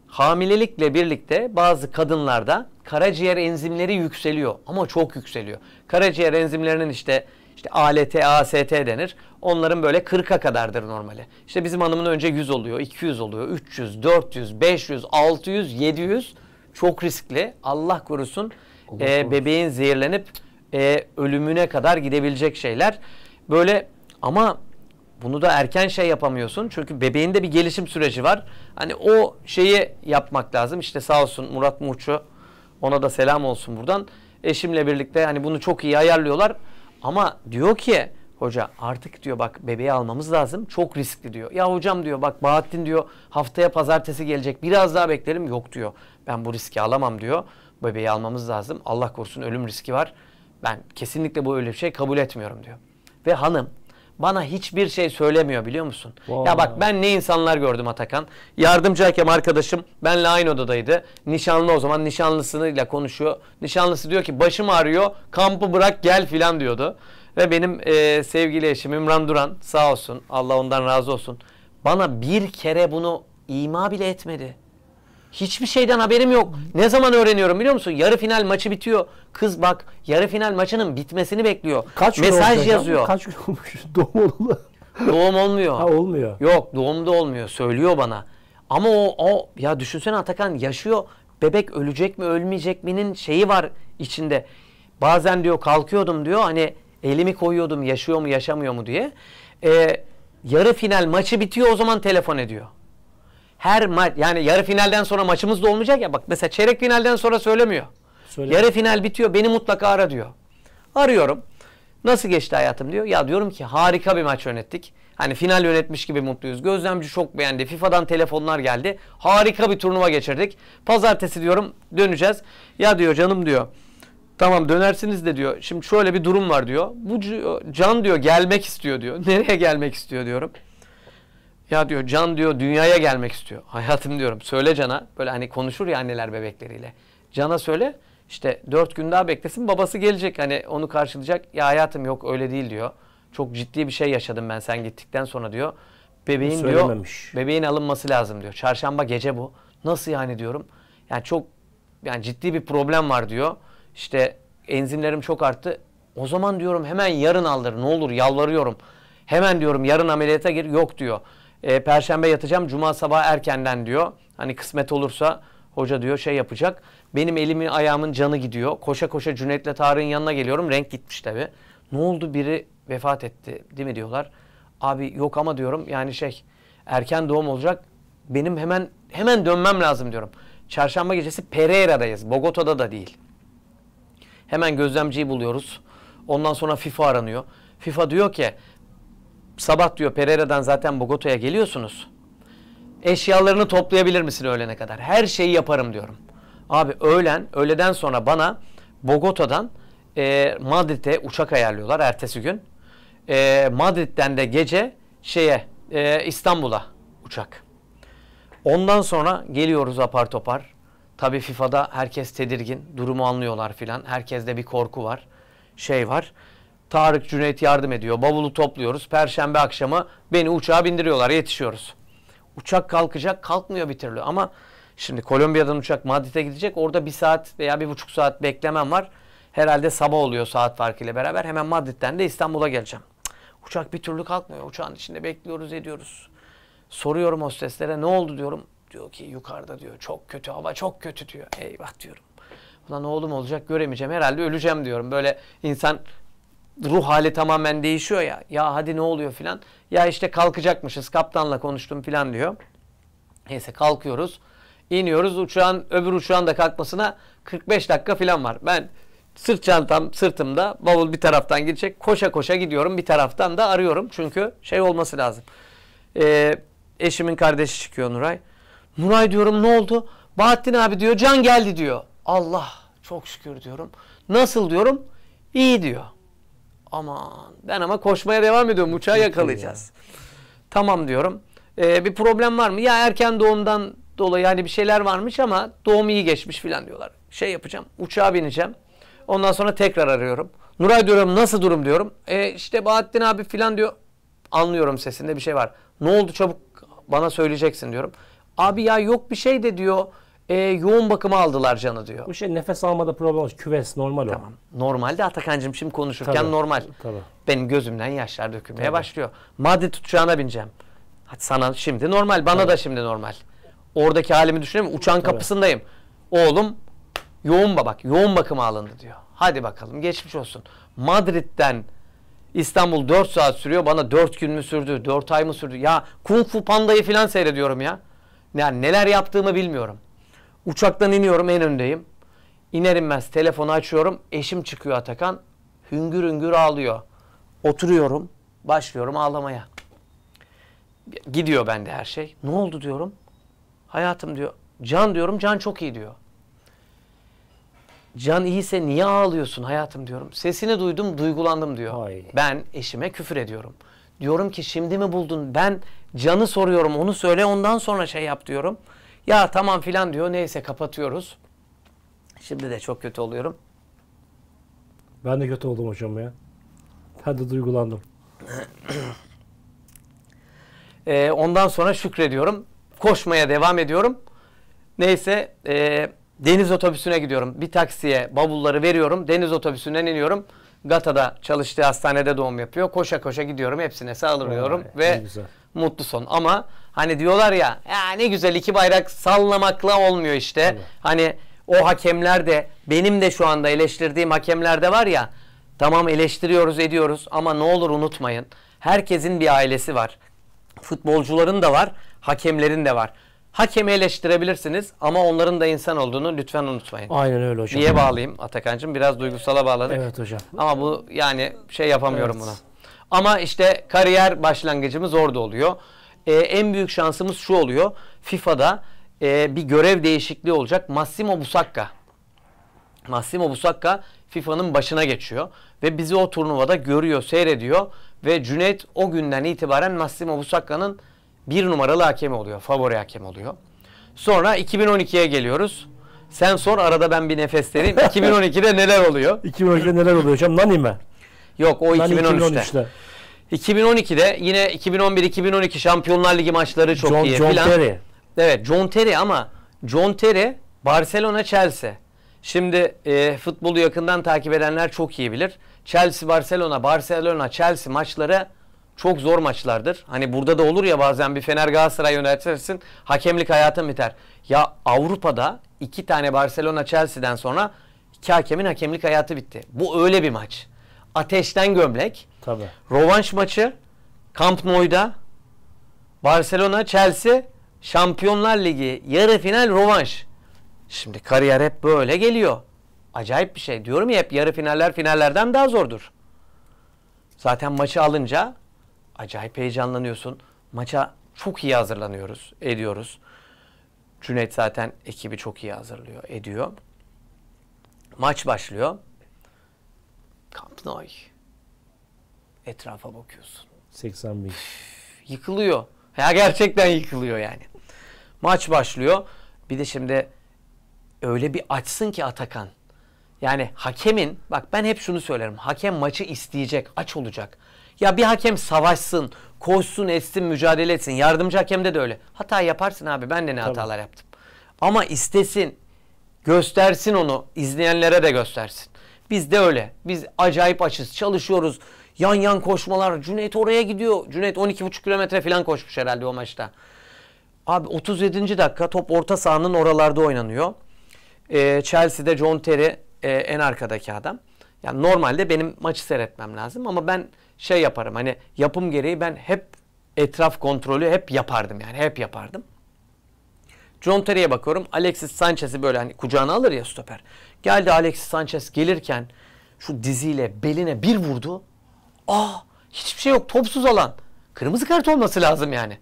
Hamilelikle birlikte bazı kadınlarda karaciğer enzimleri yükseliyor ama çok yükseliyor. Karaciğer enzimlerinin işte işte ALT, AST denir. Onların böyle 40'a kadardır normali. İşte bizim hanımın önce 100 oluyor, 200 oluyor, 300, 400, 500, 600, 700 çok riskli. Allah korusun olur, e, bebeğin zehirlenip e, ölümüne kadar gidebilecek şeyler. Böyle ama bunu da erken şey yapamıyorsun. Çünkü bebeğin de bir gelişim süreci var. Hani o şeyi yapmak lazım. İşte sağ olsun Murat Muğçu ona da selam olsun buradan. Eşimle birlikte hani bunu çok iyi ayarlıyorlar. Ama diyor ki hoca artık diyor bak bebeği almamız lazım. Çok riskli diyor. Ya hocam diyor bak Bahattin diyor haftaya pazartesi gelecek. Biraz daha beklerim. Yok diyor. Ben bu riski alamam diyor. Bebeği almamız lazım. Allah korusun ölüm riski var. Ben kesinlikle bu öyle bir şey kabul etmiyorum diyor. Ve hanım bana hiçbir şey söylemiyor biliyor musun? Wow. Ya bak ben ne insanlar gördüm Atakan. Yardımcı hakem arkadaşım benle aynı odadaydı. Nişanlı o zaman nişanlısıyla konuşuyor. Nişanlısı diyor ki başım ağrıyor kampı bırak gel filan diyordu. Ve benim e, sevgili eşim İmran Duran sağ olsun Allah ondan razı olsun. Bana bir kere bunu ima bile etmedi. Hiçbir şeyden haberim yok. Ne zaman öğreniyorum biliyor musun? Yarı final maçı bitiyor. Kız bak yarı final maçının bitmesini bekliyor. Kaç Mesaj yazıyor. Kaç gün olmuş doğum olalı? Doğum olmuyor. Ha olmuyor. Yok doğumda olmuyor. Söylüyor bana. Ama o, o ya düşünsene Atakan yaşıyor. Bebek ölecek mi ölmeyecek mi'nin şeyi var içinde. Bazen diyor kalkıyordum diyor hani elimi koyuyordum yaşıyor mu yaşamıyor mu diye. Ee, yarı final maçı bitiyor o zaman telefon ediyor her maç yani yarı finalden sonra maçımız da olmayacak ya bak mesela çeyrek finalden sonra söylemiyor. Söyle. Yarı final bitiyor beni mutlaka ara diyor. Arıyorum. Nasıl geçti hayatım diyor. Ya diyorum ki harika bir maç yönettik. Hani final yönetmiş gibi mutluyuz. Gözlemci çok beğendi. FIFA'dan telefonlar geldi. Harika bir turnuva geçirdik. Pazartesi diyorum döneceğiz. Ya diyor canım diyor. Tamam dönersiniz de diyor. Şimdi şöyle bir durum var diyor. Bu can diyor gelmek istiyor diyor. Nereye gelmek istiyor diyorum. Ya diyor Can diyor dünyaya gelmek istiyor. Hayatım diyorum söyle Can'a. Böyle hani konuşur ya anneler bebekleriyle. Can'a söyle işte dört gün daha beklesin babası gelecek hani onu karşılayacak. Ya hayatım yok öyle değil diyor. Çok ciddi bir şey yaşadım ben sen gittikten sonra diyor. Bebeğin diyor bebeğin alınması lazım diyor. Çarşamba gece bu. Nasıl yani diyorum. Yani çok yani ciddi bir problem var diyor. İşte enzimlerim çok arttı. O zaman diyorum hemen yarın aldır ne olur yalvarıyorum. Hemen diyorum yarın ameliyata gir yok diyor e, perşembe yatacağım cuma sabah erkenden diyor. Hani kısmet olursa hoca diyor şey yapacak. Benim elimin ayağımın canı gidiyor. Koşa koşa Cüneyt'le Tarık'ın yanına geliyorum. Renk gitmiş tabi. Ne oldu biri vefat etti değil mi diyorlar. Abi yok ama diyorum yani şey erken doğum olacak. Benim hemen hemen dönmem lazım diyorum. Çarşamba gecesi Pereira'dayız. Bogota'da da değil. Hemen gözlemciyi buluyoruz. Ondan sonra FIFA aranıyor. FIFA diyor ki sabah diyor Pereira'dan zaten Bogota'ya geliyorsunuz. Eşyalarını toplayabilir misin öğlene kadar? Her şeyi yaparım diyorum. Abi öğlen, öğleden sonra bana Bogota'dan e, Madrid'e uçak ayarlıyorlar ertesi gün. E, Madrid'den de gece şeye e, İstanbul'a uçak. Ondan sonra geliyoruz apar topar. Tabii FIFA'da herkes tedirgin, durumu anlıyorlar filan. Herkeste bir korku var, şey var. Tarık Cüneyt yardım ediyor. Bavulu topluyoruz. Perşembe akşamı beni uçağa bindiriyorlar. Yetişiyoruz. Uçak kalkacak. Kalkmıyor bir türlü. Ama şimdi Kolombiya'dan uçak Madrid'e gidecek. Orada bir saat veya bir buçuk saat beklemem var. Herhalde sabah oluyor saat farkıyla beraber. Hemen Madrid'den de İstanbul'a geleceğim. Uçak bir türlü kalkmıyor. Uçağın içinde bekliyoruz ediyoruz. Soruyorum hosteslere ne oldu diyorum. Diyor ki yukarıda diyor çok kötü hava çok kötü diyor. Eyvah diyorum. Ulan oğlum olacak göremeyeceğim herhalde öleceğim diyorum. Böyle insan ruh hali tamamen değişiyor ya. Ya hadi ne oluyor filan. Ya işte kalkacakmışız. Kaptanla konuştum filan diyor. Neyse kalkıyoruz. İniyoruz. Uçağın öbür uçağın da kalkmasına 45 dakika filan var. Ben sırt çantam sırtımda bavul bir taraftan girecek. Koşa koşa gidiyorum. Bir taraftan da arıyorum. Çünkü şey olması lazım. Ee, eşimin kardeşi çıkıyor Nuray. Nuray diyorum ne oldu? Bahattin abi diyor can geldi diyor. Allah çok şükür diyorum. Nasıl diyorum? İyi diyor. Aman ben ama koşmaya devam ediyorum uçağı yakalayacağız. tamam diyorum. Ee, bir problem var mı? Ya erken doğumdan dolayı hani bir şeyler varmış ama doğum iyi geçmiş filan diyorlar. Şey yapacağım uçağa bineceğim. Ondan sonra tekrar arıyorum. Nuray diyorum nasıl durum diyorum. E işte Bahattin abi filan diyor. Anlıyorum sesinde bir şey var. Ne oldu çabuk bana söyleyeceksin diyorum. Abi ya yok bir şey de diyor e, yoğun bakıma aldılar Can'ı diyor. Bu şey nefes almada problem olmuş. Küves normal o. Tamam. Normalde Atakan'cığım şimdi konuşurken Tabii. normal. Tabii. Benim gözümden yaşlar dökülmeye Tabii. başlıyor. Madde tutacağına bineceğim. Hadi sana şimdi normal, bana Tabii. da şimdi normal. Oradaki halimi düşünüyor Uçan Tabii. kapısındayım. Oğlum yoğun bak yoğun bakıma alındı diyor. Hadi bakalım geçmiş olsun. Madrid'den İstanbul 4 saat sürüyor. Bana 4 gün mü sürdü, 4 ay mı sürdü? Ya Kung Fu Panda'yı falan seyrediyorum ya. Yani neler yaptığımı bilmiyorum. Uçaktan iniyorum en öndeyim. İner inmez telefonu açıyorum. Eşim çıkıyor Atakan. Hüngür hüngür ağlıyor. Oturuyorum. Başlıyorum ağlamaya. Gidiyor bende her şey. Ne oldu diyorum. Hayatım diyor. Can diyorum. Can çok iyi diyor. Can iyiyse niye ağlıyorsun hayatım diyorum. Sesini duydum duygulandım diyor. Ay. Ben eşime küfür ediyorum. Diyorum ki şimdi mi buldun? Ben canı soruyorum onu söyle ondan sonra şey yap diyorum. Ya tamam filan diyor neyse kapatıyoruz. Şimdi de çok kötü oluyorum. Ben de kötü oldum hocam ya. Ben de duygulandım. e, ondan sonra şükrediyorum. Koşmaya devam ediyorum. Neyse e, deniz otobüsüne gidiyorum. Bir taksiye bavulları veriyorum. Deniz otobüsünden iniyorum. Gata'da çalıştığı hastanede doğum yapıyor. Koşa koşa gidiyorum hepsine sağlıyorum ve mutlu son. Ama hani diyorlar ya, ya ne güzel iki bayrak sallamakla olmuyor işte. Evet. Hani o hakemler de benim de şu anda eleştirdiğim hakemler de var ya. Tamam eleştiriyoruz ediyoruz ama ne olur unutmayın. Herkesin bir ailesi var. Futbolcuların da var, hakemlerin de var. Hakemi eleştirebilirsiniz ama onların da insan olduğunu lütfen unutmayın. Aynen öyle hocam. Niye bağlayayım Atakan'cığım? Biraz duygusala bağladık. Evet hocam. Ama bu yani şey yapamıyorum evet. buna. Ama işte kariyer başlangıcımız orada oluyor. Ee, en büyük şansımız şu oluyor. FIFA'da e, bir görev değişikliği olacak. Massimo Busacca. Massimo Busacca FIFA'nın başına geçiyor. Ve bizi o turnuvada görüyor, seyrediyor. Ve Cüneyt o günden itibaren Massimo Busacca'nın bir numaralı hakem oluyor. Favori hakem oluyor. Sonra 2012'ye geliyoruz. Sen sor arada ben bir nefes nefesleneyim. 2012'de neler oluyor? 2012'de neler oluyor hocam? Nani mi? Yok o Nani 2013'te. 2013'te. 2012'de yine 2011-2012 Şampiyonlar Ligi maçları çok John, iyi John filan. Terry. Evet John Terry ama John Terry Barcelona Chelsea. Şimdi e, futbolu yakından takip edenler çok iyi bilir. Chelsea Barcelona, Barcelona Chelsea maçları çok zor maçlardır. Hani burada da olur ya bazen bir Fener Galatasaray yönetirsin hakemlik hayatın biter. Ya Avrupa'da iki tane Barcelona Chelsea'den sonra iki hakemin hakemlik hayatı bitti. Bu öyle bir maç. Ateşten gömlek. Tabii. Rovanş maçı Camp Nou'da Barcelona Chelsea Şampiyonlar Ligi yarı final rovanş. Şimdi kariyer hep böyle geliyor. Acayip bir şey. Diyorum ya hep yarı finaller finallerden daha zordur. Zaten maçı alınca acayip heyecanlanıyorsun. Maça çok iyi hazırlanıyoruz, ediyoruz. Cüneyt zaten ekibi çok iyi hazırlıyor, ediyor. Maç başlıyor. Camp Nou. Etrafa bakıyorsun. 80 bin. yıkılıyor. Ya gerçekten yıkılıyor yani. Maç başlıyor. Bir de şimdi öyle bir açsın ki Atakan. Yani hakemin, bak ben hep şunu söylerim. Hakem maçı isteyecek, aç olacak. Ya bir hakem savaşsın, koşsun, etsin, mücadele etsin. Yardımcı hakemde de öyle. Hata yaparsın abi. Ben de ne Tabii. hatalar yaptım. Ama istesin, göstersin onu. izleyenlere de göstersin. Biz de öyle. Biz acayip açız. Çalışıyoruz. Yan yan koşmalar. Cüneyt oraya gidiyor. Cüneyt 12,5 kilometre falan koşmuş herhalde o maçta. Abi 37. dakika top orta sahanın oralarda oynanıyor. Ee, Chelsea'de John Terry e, en arkadaki adam. Yani normalde benim maçı seyretmem lazım ama ben şey yaparım hani yapım gereği ben hep etraf kontrolü hep yapardım yani hep yapardım. John Terry'e bakıyorum. Alexis Sanchez'i böyle hani kucağına alır ya stoper. Geldi Alexis Sanchez gelirken şu diziyle beline bir vurdu. Aa ah, hiçbir şey yok topsuz alan. Kırmızı kart olması lazım yani.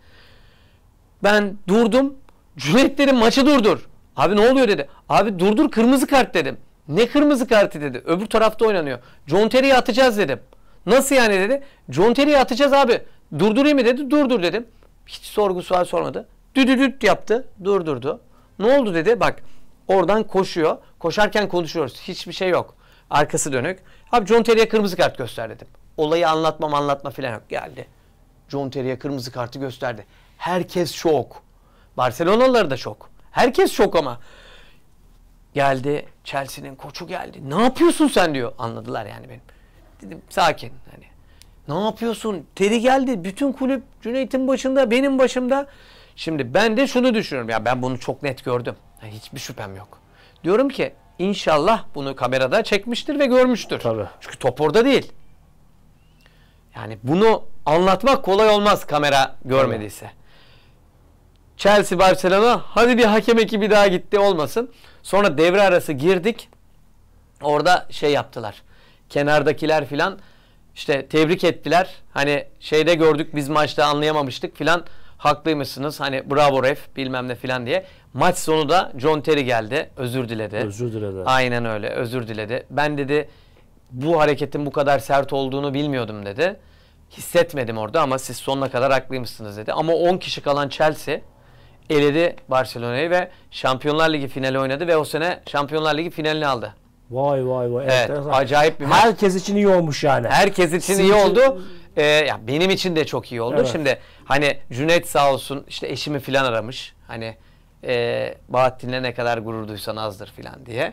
Ben durdum. Cüneyt dedim maçı durdur. Abi ne oluyor dedi. Abi durdur kırmızı kart dedim. Ne kırmızı kartı dedi. Öbür tarafta oynanıyor. John Terry'i atacağız dedim. Nasıl yani dedi. John Conteri'yi atacağız abi. Durdurayım mı dedi. Durdur dedim. Hiç sorgu sual sormadı. Düdüdüt yaptı. Durdurdu. Ne oldu dedi. Bak oradan koşuyor. Koşarken konuşuyoruz. Hiçbir şey yok. Arkası dönük. Abi John Terry'e kırmızı kart göster dedim. Olayı anlatmam anlatma falan yok. Geldi. John Terry'e kırmızı kartı gösterdi. Herkes şok. Barcelonalıları da şok. Herkes şok ama. Geldi Chelsea'nin koçu geldi. Ne yapıyorsun sen diyor. Anladılar yani benim. Dedim sakin hani. Ne yapıyorsun? Teri geldi. Bütün kulüp Cüneyt'in başında, benim başımda. Şimdi ben de şunu düşünüyorum. Ya ben bunu çok net gördüm. Yani hiçbir şüphem yok. Diyorum ki inşallah bunu kamerada çekmiştir ve görmüştür. Tabii. Çünkü top orada değil. Yani bunu anlatmak kolay olmaz kamera görmediyse. Tabii. Chelsea Barcelona hadi bir hakem ekibi daha gitti olmasın. Sonra devre arası girdik. Orada şey yaptılar kenardakiler filan işte tebrik ettiler. Hani şeyde gördük biz maçta anlayamamıştık filan. Haklıymışsınız hani bravo ref bilmem ne filan diye. Maç sonu da John Terry geldi. Özür diledi. Özür diledi. Aynen öyle özür diledi. Ben dedi bu hareketin bu kadar sert olduğunu bilmiyordum dedi. Hissetmedim orada ama siz sonuna kadar haklıymışsınız dedi. Ama 10 kişi kalan Chelsea eledi Barcelona'yı ve Şampiyonlar Ligi finali oynadı ve o sene Şampiyonlar Ligi finalini aldı. Vay vay vay. Evet, evet acayip bir maç. Herkes için iyi olmuş yani. Herkes için Sizin iyi için... oldu. Ee, ya benim için de çok iyi oldu. Evet. Şimdi hani Cüneyt sağ olsun işte eşimi filan aramış. Hani e, Bahattin'le ne kadar gurur duysan azdır filan diye.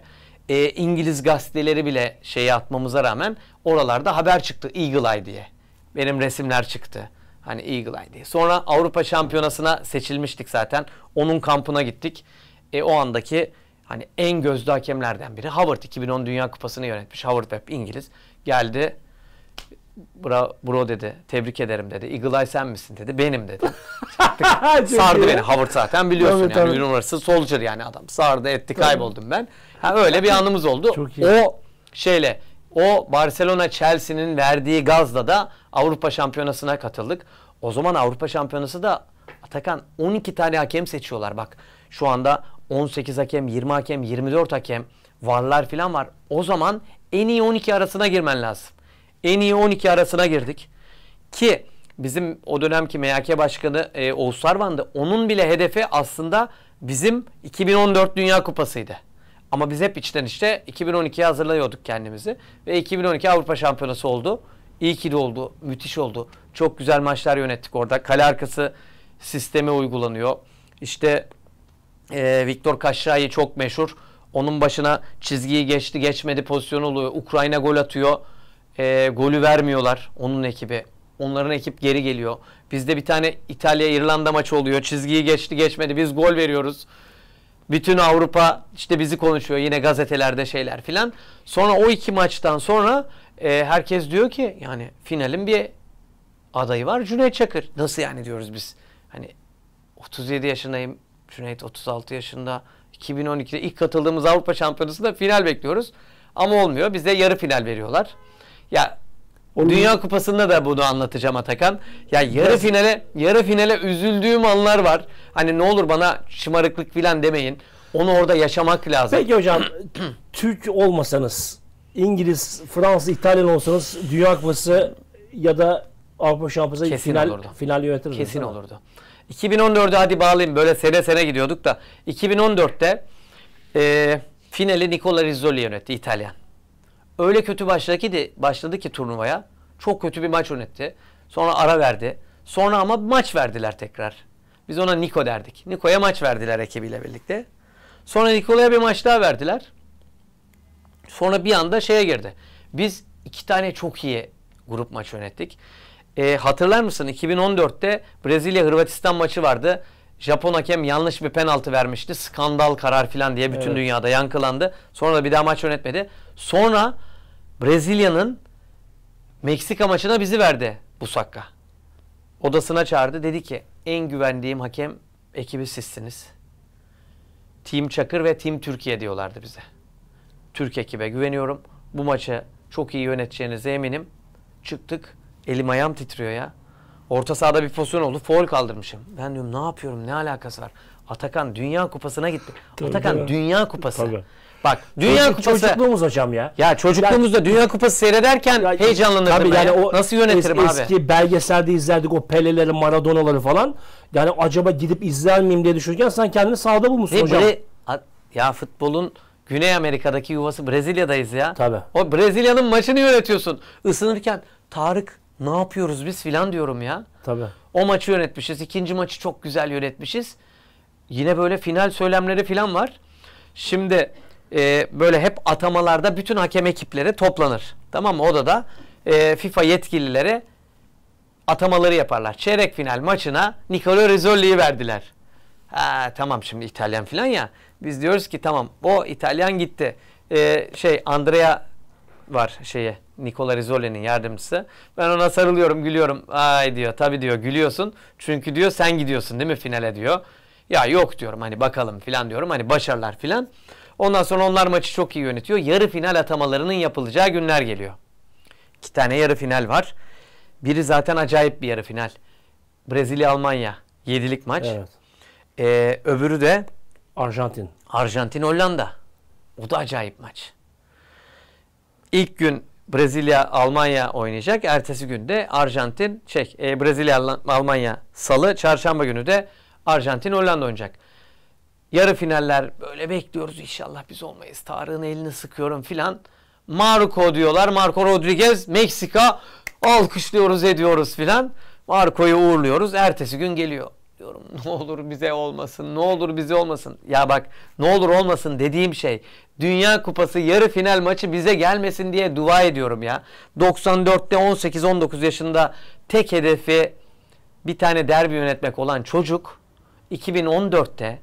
E, İngiliz gazeteleri bile şeyi atmamıza rağmen oralarda haber çıktı Eagle Eye diye. Benim resimler çıktı. Hani Eagle Eye diye. Sonra Avrupa Şampiyonası'na seçilmiştik zaten. Onun kampına gittik. E, o andaki hani en gözde hakemlerden biri. Howard 2010 Dünya Kupası'nı yönetmiş. Howard Webb İngiliz. Geldi bro, bro dedi. Tebrik ederim dedi. Eagle Eye sen misin dedi. Benim dedi. Sardı beni. Howard zaten biliyorsun tabii, yani. Tabii. Üniversite soldier yani adam. Sardı etti kayboldum ben. Ha, öyle bir anımız oldu. Çok iyi. O şeyle o Barcelona Chelsea'nin verdiği gazla da Avrupa Şampiyonası'na katıldık. O zaman Avrupa Şampiyonası da Atakan 12 tane hakem seçiyorlar bak. Şu anda 18 hakem, 20 hakem, 24 hakem varlar filan var. O zaman en iyi 12 arasına girmen lazım. En iyi 12 arasına girdik. Ki bizim o dönemki MHK Başkanı e, Oğuz Sarvan'dı. Onun bile hedefi aslında bizim 2014 Dünya Kupası'ydı. Ama biz hep içten içte 2012'ye hazırlıyorduk kendimizi. Ve 2012 Avrupa Şampiyonası oldu. İyi ki de oldu. Müthiş oldu. Çok güzel maçlar yönettik orada. Kale arkası sistemi uygulanıyor. İşte e, ee, Viktor Kaşra'yı çok meşhur. Onun başına çizgiyi geçti geçmedi pozisyonu oluyor. Ukrayna gol atıyor. E, golü vermiyorlar onun ekibi. Onların ekip geri geliyor. Bizde bir tane İtalya-İrlanda maçı oluyor. Çizgiyi geçti geçmedi. Biz gol veriyoruz. Bütün Avrupa işte bizi konuşuyor yine gazetelerde şeyler filan. Sonra o iki maçtan sonra e, herkes diyor ki yani finalin bir adayı var Cüneyt Çakır. Nasıl yani diyoruz biz. Hani 37 yaşındayım Cüneyt 36 yaşında. 2012'de ilk katıldığımız Avrupa Şampiyonası'nda final bekliyoruz. Ama olmuyor. Bize yarı final veriyorlar. Ya Onun... Dünya Kupası'nda da bunu anlatacağım Atakan. Ya yarı evet. finale yarı finale üzüldüğüm anlar var. Hani ne olur bana şımarıklık filan demeyin. Onu orada yaşamak lazım. Peki hocam Türk olmasanız İngiliz, Fransız, İtalyan olsanız Dünya Kupası ya da Avrupa Şampiyonası final olurdu. final yönetirdiniz. Kesin olurdu. 2014'e hadi bağlayayım. Böyle sene sene gidiyorduk da. 2014'te e, finali Nicola Rizzoli yönetti İtalyan. Öyle kötü başladı ki, başladı ki turnuvaya. Çok kötü bir maç yönetti. Sonra ara verdi. Sonra ama maç verdiler tekrar. Biz ona Niko derdik. Niko'ya maç verdiler ekibiyle birlikte. Sonra Nikola'ya bir maç daha verdiler. Sonra bir anda şeye girdi. Biz iki tane çok iyi grup maç yönettik e, hatırlar mısın 2014'te Brezilya Hırvatistan maçı vardı. Japon hakem yanlış bir penaltı vermişti. Skandal karar filan diye bütün evet. dünyada yankılandı. Sonra da bir daha maç yönetmedi. Sonra Brezilya'nın Meksika maçına bizi verdi Busakka. Odasına çağırdı. Dedi ki en güvendiğim hakem ekibi sizsiniz. Team Çakır ve Team Türkiye diyorlardı bize. Türk ekibe güveniyorum. Bu maçı çok iyi yöneteceğinize eminim. Çıktık. Elim ayağım titriyor ya. Orta sahada bir pozisyon oldu. Foul kaldırmışım. Ben diyorum ne yapıyorum? Ne alakası var? Atakan Dünya Kupası'na gitti. Tabii Atakan ya. Dünya Kupası. Tabii. Bak Dünya Çocuk, Kupası çocukluğumuz hocam ya. Ya çocukluğumuzda yani, Dünya Kupası seyrederken ya, heyecanlanırdım tabii ben. yani o nasıl yönetirim es, abi? Eski belgeselde izlerdik o Pele'leri, Maradona'ları falan. Yani acaba gidip izler miyim diye düşünürken sen kendini sahada bulmuşsun Değil hocam. Böyle, ya futbolun Güney Amerika'daki yuvası Brezilya'dayız ya. Tabii. O Brezilya'nın maçını yönetiyorsun. Isınırken Tarık ne yapıyoruz biz filan diyorum ya. Tabii. O maçı yönetmişiz. ikinci maçı çok güzel yönetmişiz. Yine böyle final söylemleri filan var. Şimdi e, böyle hep atamalarda bütün hakem ekipleri toplanır. Tamam mı? Odada e, FIFA yetkilileri atamaları yaparlar. Çeyrek final maçına Nicolò Rizzoli'yi verdiler. Ha, tamam şimdi İtalyan filan ya. Biz diyoruz ki tamam o İtalyan gitti. Ee, şey Andrea var şeye Nikola Rizzole'nin yardımcısı. Ben ona sarılıyorum gülüyorum. Ay diyor tabii diyor gülüyorsun. Çünkü diyor sen gidiyorsun değil mi finale diyor. Ya yok diyorum hani bakalım filan diyorum hani başarılar filan. Ondan sonra onlar maçı çok iyi yönetiyor. Yarı final atamalarının yapılacağı günler geliyor. İki tane yarı final var. Biri zaten acayip bir yarı final. Brezilya-Almanya. Yedilik maç. Evet. Ee, öbürü de Arjantin. Arjantin-Hollanda. O da acayip maç ilk gün Brezilya Almanya oynayacak. Ertesi gün de Arjantin şey e, Brezilya Almanya salı çarşamba günü de Arjantin Hollanda oynayacak. Yarı finaller böyle bekliyoruz inşallah biz olmayız. Tarık'ın elini sıkıyorum filan. Marco diyorlar. Marco Rodriguez Meksika alkışlıyoruz ediyoruz filan. Marco'yu uğurluyoruz. Ertesi gün geliyor yapıyorum. Ne olur bize olmasın. Ne olur bize olmasın. Ya bak ne olur olmasın dediğim şey. Dünya Kupası yarı final maçı bize gelmesin diye dua ediyorum ya. 94'te 18-19 yaşında tek hedefi bir tane derbi yönetmek olan çocuk 2014'te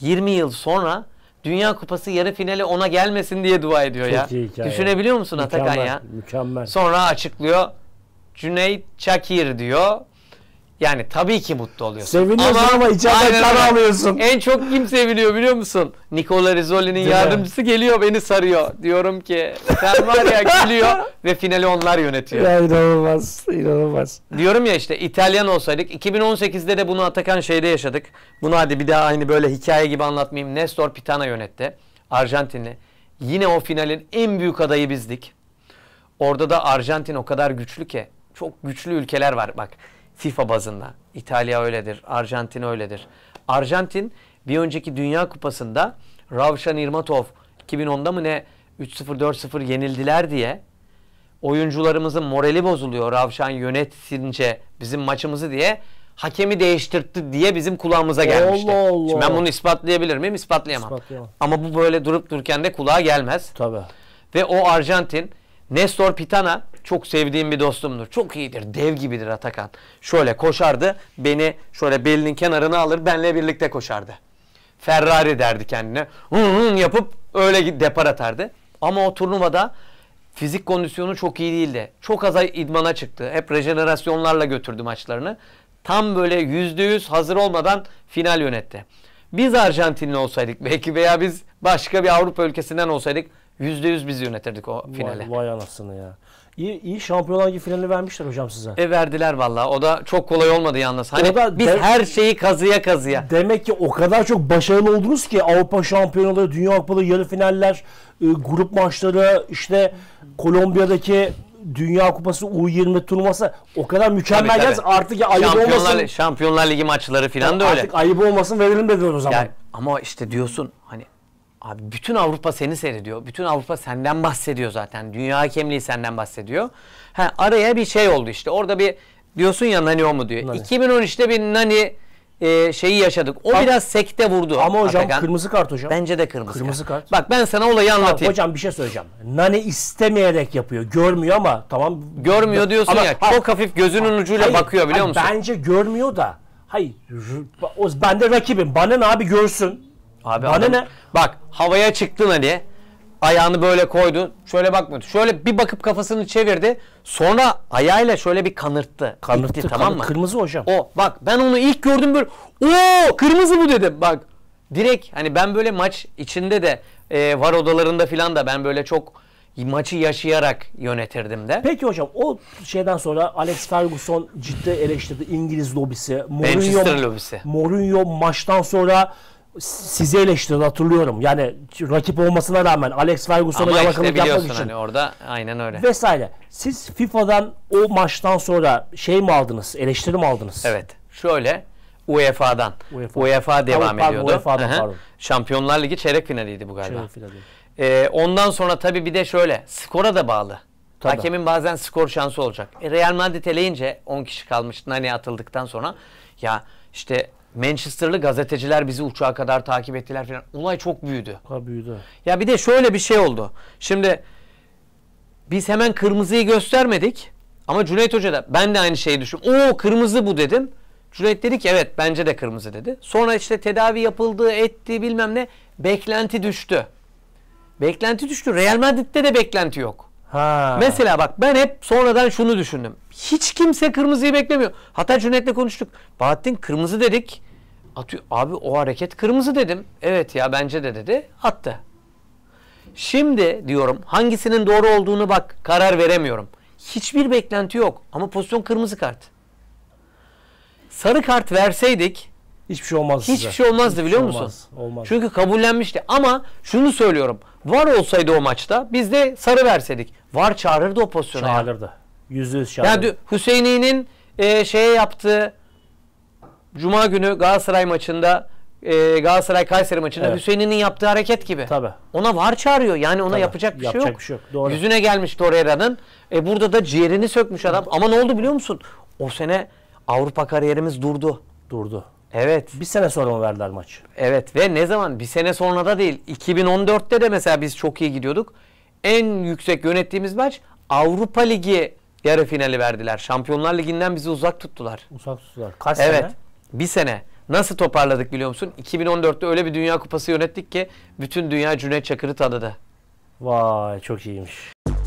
20 yıl sonra Dünya Kupası yarı finali ona gelmesin diye dua ediyor Çok ya. Hikaye. Düşünebiliyor musun mükemmel, Atakan ya? Mükemmel. Sonra açıklıyor. Cüneyt Çakir diyor. Yani tabii ki mutlu oluyorsun. Seviniyorsun ama, ama içeriden kan alıyorsun. En çok kim seviniyor biliyor musun? Nicola Rizzoli'nin yardımcısı mi? geliyor beni sarıyor. Diyorum ki sen var ya geliyor ve finali onlar yönetiyor. Ya inanılmaz, inanılmaz. Diyorum ya işte İtalyan olsaydık 2018'de de bunu Atakan şeyde yaşadık. Bunu hadi bir daha aynı böyle hikaye gibi anlatmayayım. Nestor Pitana yönetti. Arjantinli. Yine o finalin en büyük adayı bizdik. Orada da Arjantin o kadar güçlü ki. Çok güçlü ülkeler var bak. FIFA bazında. İtalya öyledir, Arjantin öyledir. Arjantin bir önceki Dünya Kupası'nda Ravşan Irmatov 2010'da mı ne 3-0 4-0 yenildiler diye oyuncularımızın morali bozuluyor Ravşan yönetince bizim maçımızı diye hakemi değiştirtti diye bizim kulağımıza gelmişti. Allah Allah. Şimdi ben bunu ispatlayabilir miyim? İspatlayamam. İspatlayamam. Ama bu böyle durup dururken de kulağa gelmez. Tabii. Ve o Arjantin Nestor Pitana çok sevdiğim bir dostumdur. Çok iyidir. Dev gibidir Atakan. Şöyle koşardı. Beni şöyle belinin kenarına alır. Benle birlikte koşardı. Ferrari derdi kendine. Hın yapıp öyle depar atardı. Ama o turnuvada fizik kondisyonu çok iyi değildi. Çok az idmana çıktı. Hep rejenerasyonlarla götürdü maçlarını. Tam böyle %100 hazır olmadan final yönetti. Biz Arjantinli olsaydık belki veya biz başka bir Avrupa ülkesinden olsaydık Yüzde yüz biz yönetirdik o finale. Vay, vay anasını ya. İyi, iyi Şampiyonlar Ligi finali vermişler hocam size. E verdiler valla. O da çok kolay olmadı yalnız. Hani da biz de, her şeyi kazıya kazıya. Demek ki o kadar çok başarılı oldunuz ki Avrupa Şampiyonaları, Dünya Kupaları, yarı finaller, e, grup maçları, işte Kolombiya'daki Dünya Kupası U20 turnuvası o kadar mükemmel tabii, tabii. artık ya ayıp Şampiyonlar, olmasın. Şampiyonlar Ligi maçları falan yani da öyle. Artık ayıp olmasın verelim dediler o zaman. Yani, ama işte diyorsun hani Abi bütün Avrupa seni seyrediyor. Bütün Avrupa senden bahsediyor zaten. Dünya hakemliği senden bahsediyor. Ha, araya bir şey oldu işte. Orada bir diyorsun ya Nani o mu diyor. Nani. 2013'te bir Nani e, şeyi yaşadık. O Ama- biraz sekte vurdu. Ama hocam Atakan. kırmızı kart hocam. Bence de kırmızı, Kırmızı kart. Bak ben sana olayı anlatayım. Hocam bir şey söyleyeceğim. Nane istemeyerek yapıyor. Görmüyor ama tamam. Görmüyor diyorsun Ama- ya. Hayır, Çok hafif gözünün ucuyla hayır, bakıyor biliyor hayır, musun? Bence görmüyor da. Hayır. r- o- Ben de rakibim. Bana ne abi görsün. Abi Bana ne? Bak havaya çıktın Ali. Ayağını böyle koydu. Şöyle bakmadı. Şöyle bir bakıp kafasını çevirdi. Sonra ayağıyla şöyle bir kanırttı. Kanırttı Gitti, tamam mı? Kırmızı hocam. O bak ben onu ilk gördüm böyle. Oo kırmızı bu dedim. Bak direkt hani ben böyle maç içinde de e, var odalarında filan da ben böyle çok maçı yaşayarak yönetirdim de. Peki hocam o şeyden sonra Alex Ferguson ciddi eleştirdi İngiliz lobisi. Mourinho, Manchester lobisi. Mourinho maçtan sonra sizi eleştirdi hatırlıyorum. Yani rakip olmasına rağmen Alex Ferguson'a Ama yalakalık işte yapmak için. Hani orada aynen öyle. Vesaire. Siz FIFA'dan o maçtan sonra şey mi aldınız? Eleştiri mi aldınız? Evet. Şöyle UEFA'dan. UEFA, UEFA devam pardon, ediyordu. UEFA'dan pardon. Şampiyonlar Ligi çeyrek finaliydi bu galiba. Çeyrek finaliydi. Ee, ondan sonra tabii bir de şöyle skora da bağlı. Tabii. Hakemin bazen skor şansı olacak. E, Real Madrid eleyince 10 kişi kalmıştı hani atıldıktan sonra. Ya işte Manchester'lı gazeteciler bizi uçağa kadar takip ettiler falan. Olay çok büyüdü. Ha büyüdü. Ya bir de şöyle bir şey oldu. Şimdi biz hemen kırmızıyı göstermedik. Ama Cüneyt Hoca da ben de aynı şeyi düşündüm. Oo kırmızı bu dedim. Cüneyt dedi ki evet bence de kırmızı dedi. Sonra işte tedavi yapıldı, etti bilmem ne. Beklenti düştü. Beklenti düştü. Real Madrid'de de beklenti yok. Ha. Mesela bak ben hep sonradan şunu düşündüm. Hiç kimse kırmızıyı beklemiyor. Hatta Cüneyt'le konuştuk. Bahattin kırmızı dedik. Atıyor. Abi o hareket kırmızı dedim. Evet ya bence de dedi. Attı. Şimdi diyorum hangisinin doğru olduğunu bak karar veremiyorum. Hiçbir beklenti yok ama pozisyon kırmızı kart. Sarı kart verseydik Hiçbir şey olmaz Hiçbir size. şey olmazdı biliyor şey musun? Olmaz, olmaz. Çünkü kabullenmişti. Ama şunu söylüyorum. Var olsaydı o maçta biz de sarı verseydik. Var çağırırdı o pozisyona. Çağırırdı. Yüzde yüz çağırırdı. Yani Hüseyin'in e, şeye yaptığı Cuma günü Galatasaray maçında e, Galatasaray Kayseri maçında evet. Hüseyin'in yaptığı hareket gibi. Tabii. Ona var çağırıyor. Yani ona Tabii. yapacak bir şey yapacak şey yok. Yapacak Bir şey yok. Doğru. Yüzüne gelmiş Torreira'nın. E, burada da ciğerini sökmüş adam. Ama ne oldu biliyor musun? O sene Avrupa kariyerimiz durdu. Durdu. Evet. Bir sene sonra mı verdiler maç? Evet ve ne zaman? Bir sene sonra da değil. 2014'te de mesela biz çok iyi gidiyorduk. En yüksek yönettiğimiz maç Avrupa Ligi yarı finali verdiler. Şampiyonlar Ligi'nden bizi uzak tuttular. Uzak tuttular. Kaç evet, sene? Evet. Bir sene. Nasıl toparladık biliyor musun? 2014'te öyle bir Dünya Kupası yönettik ki bütün dünya Cüneyt Çakır'ı tanıdı. Vay çok iyiymiş.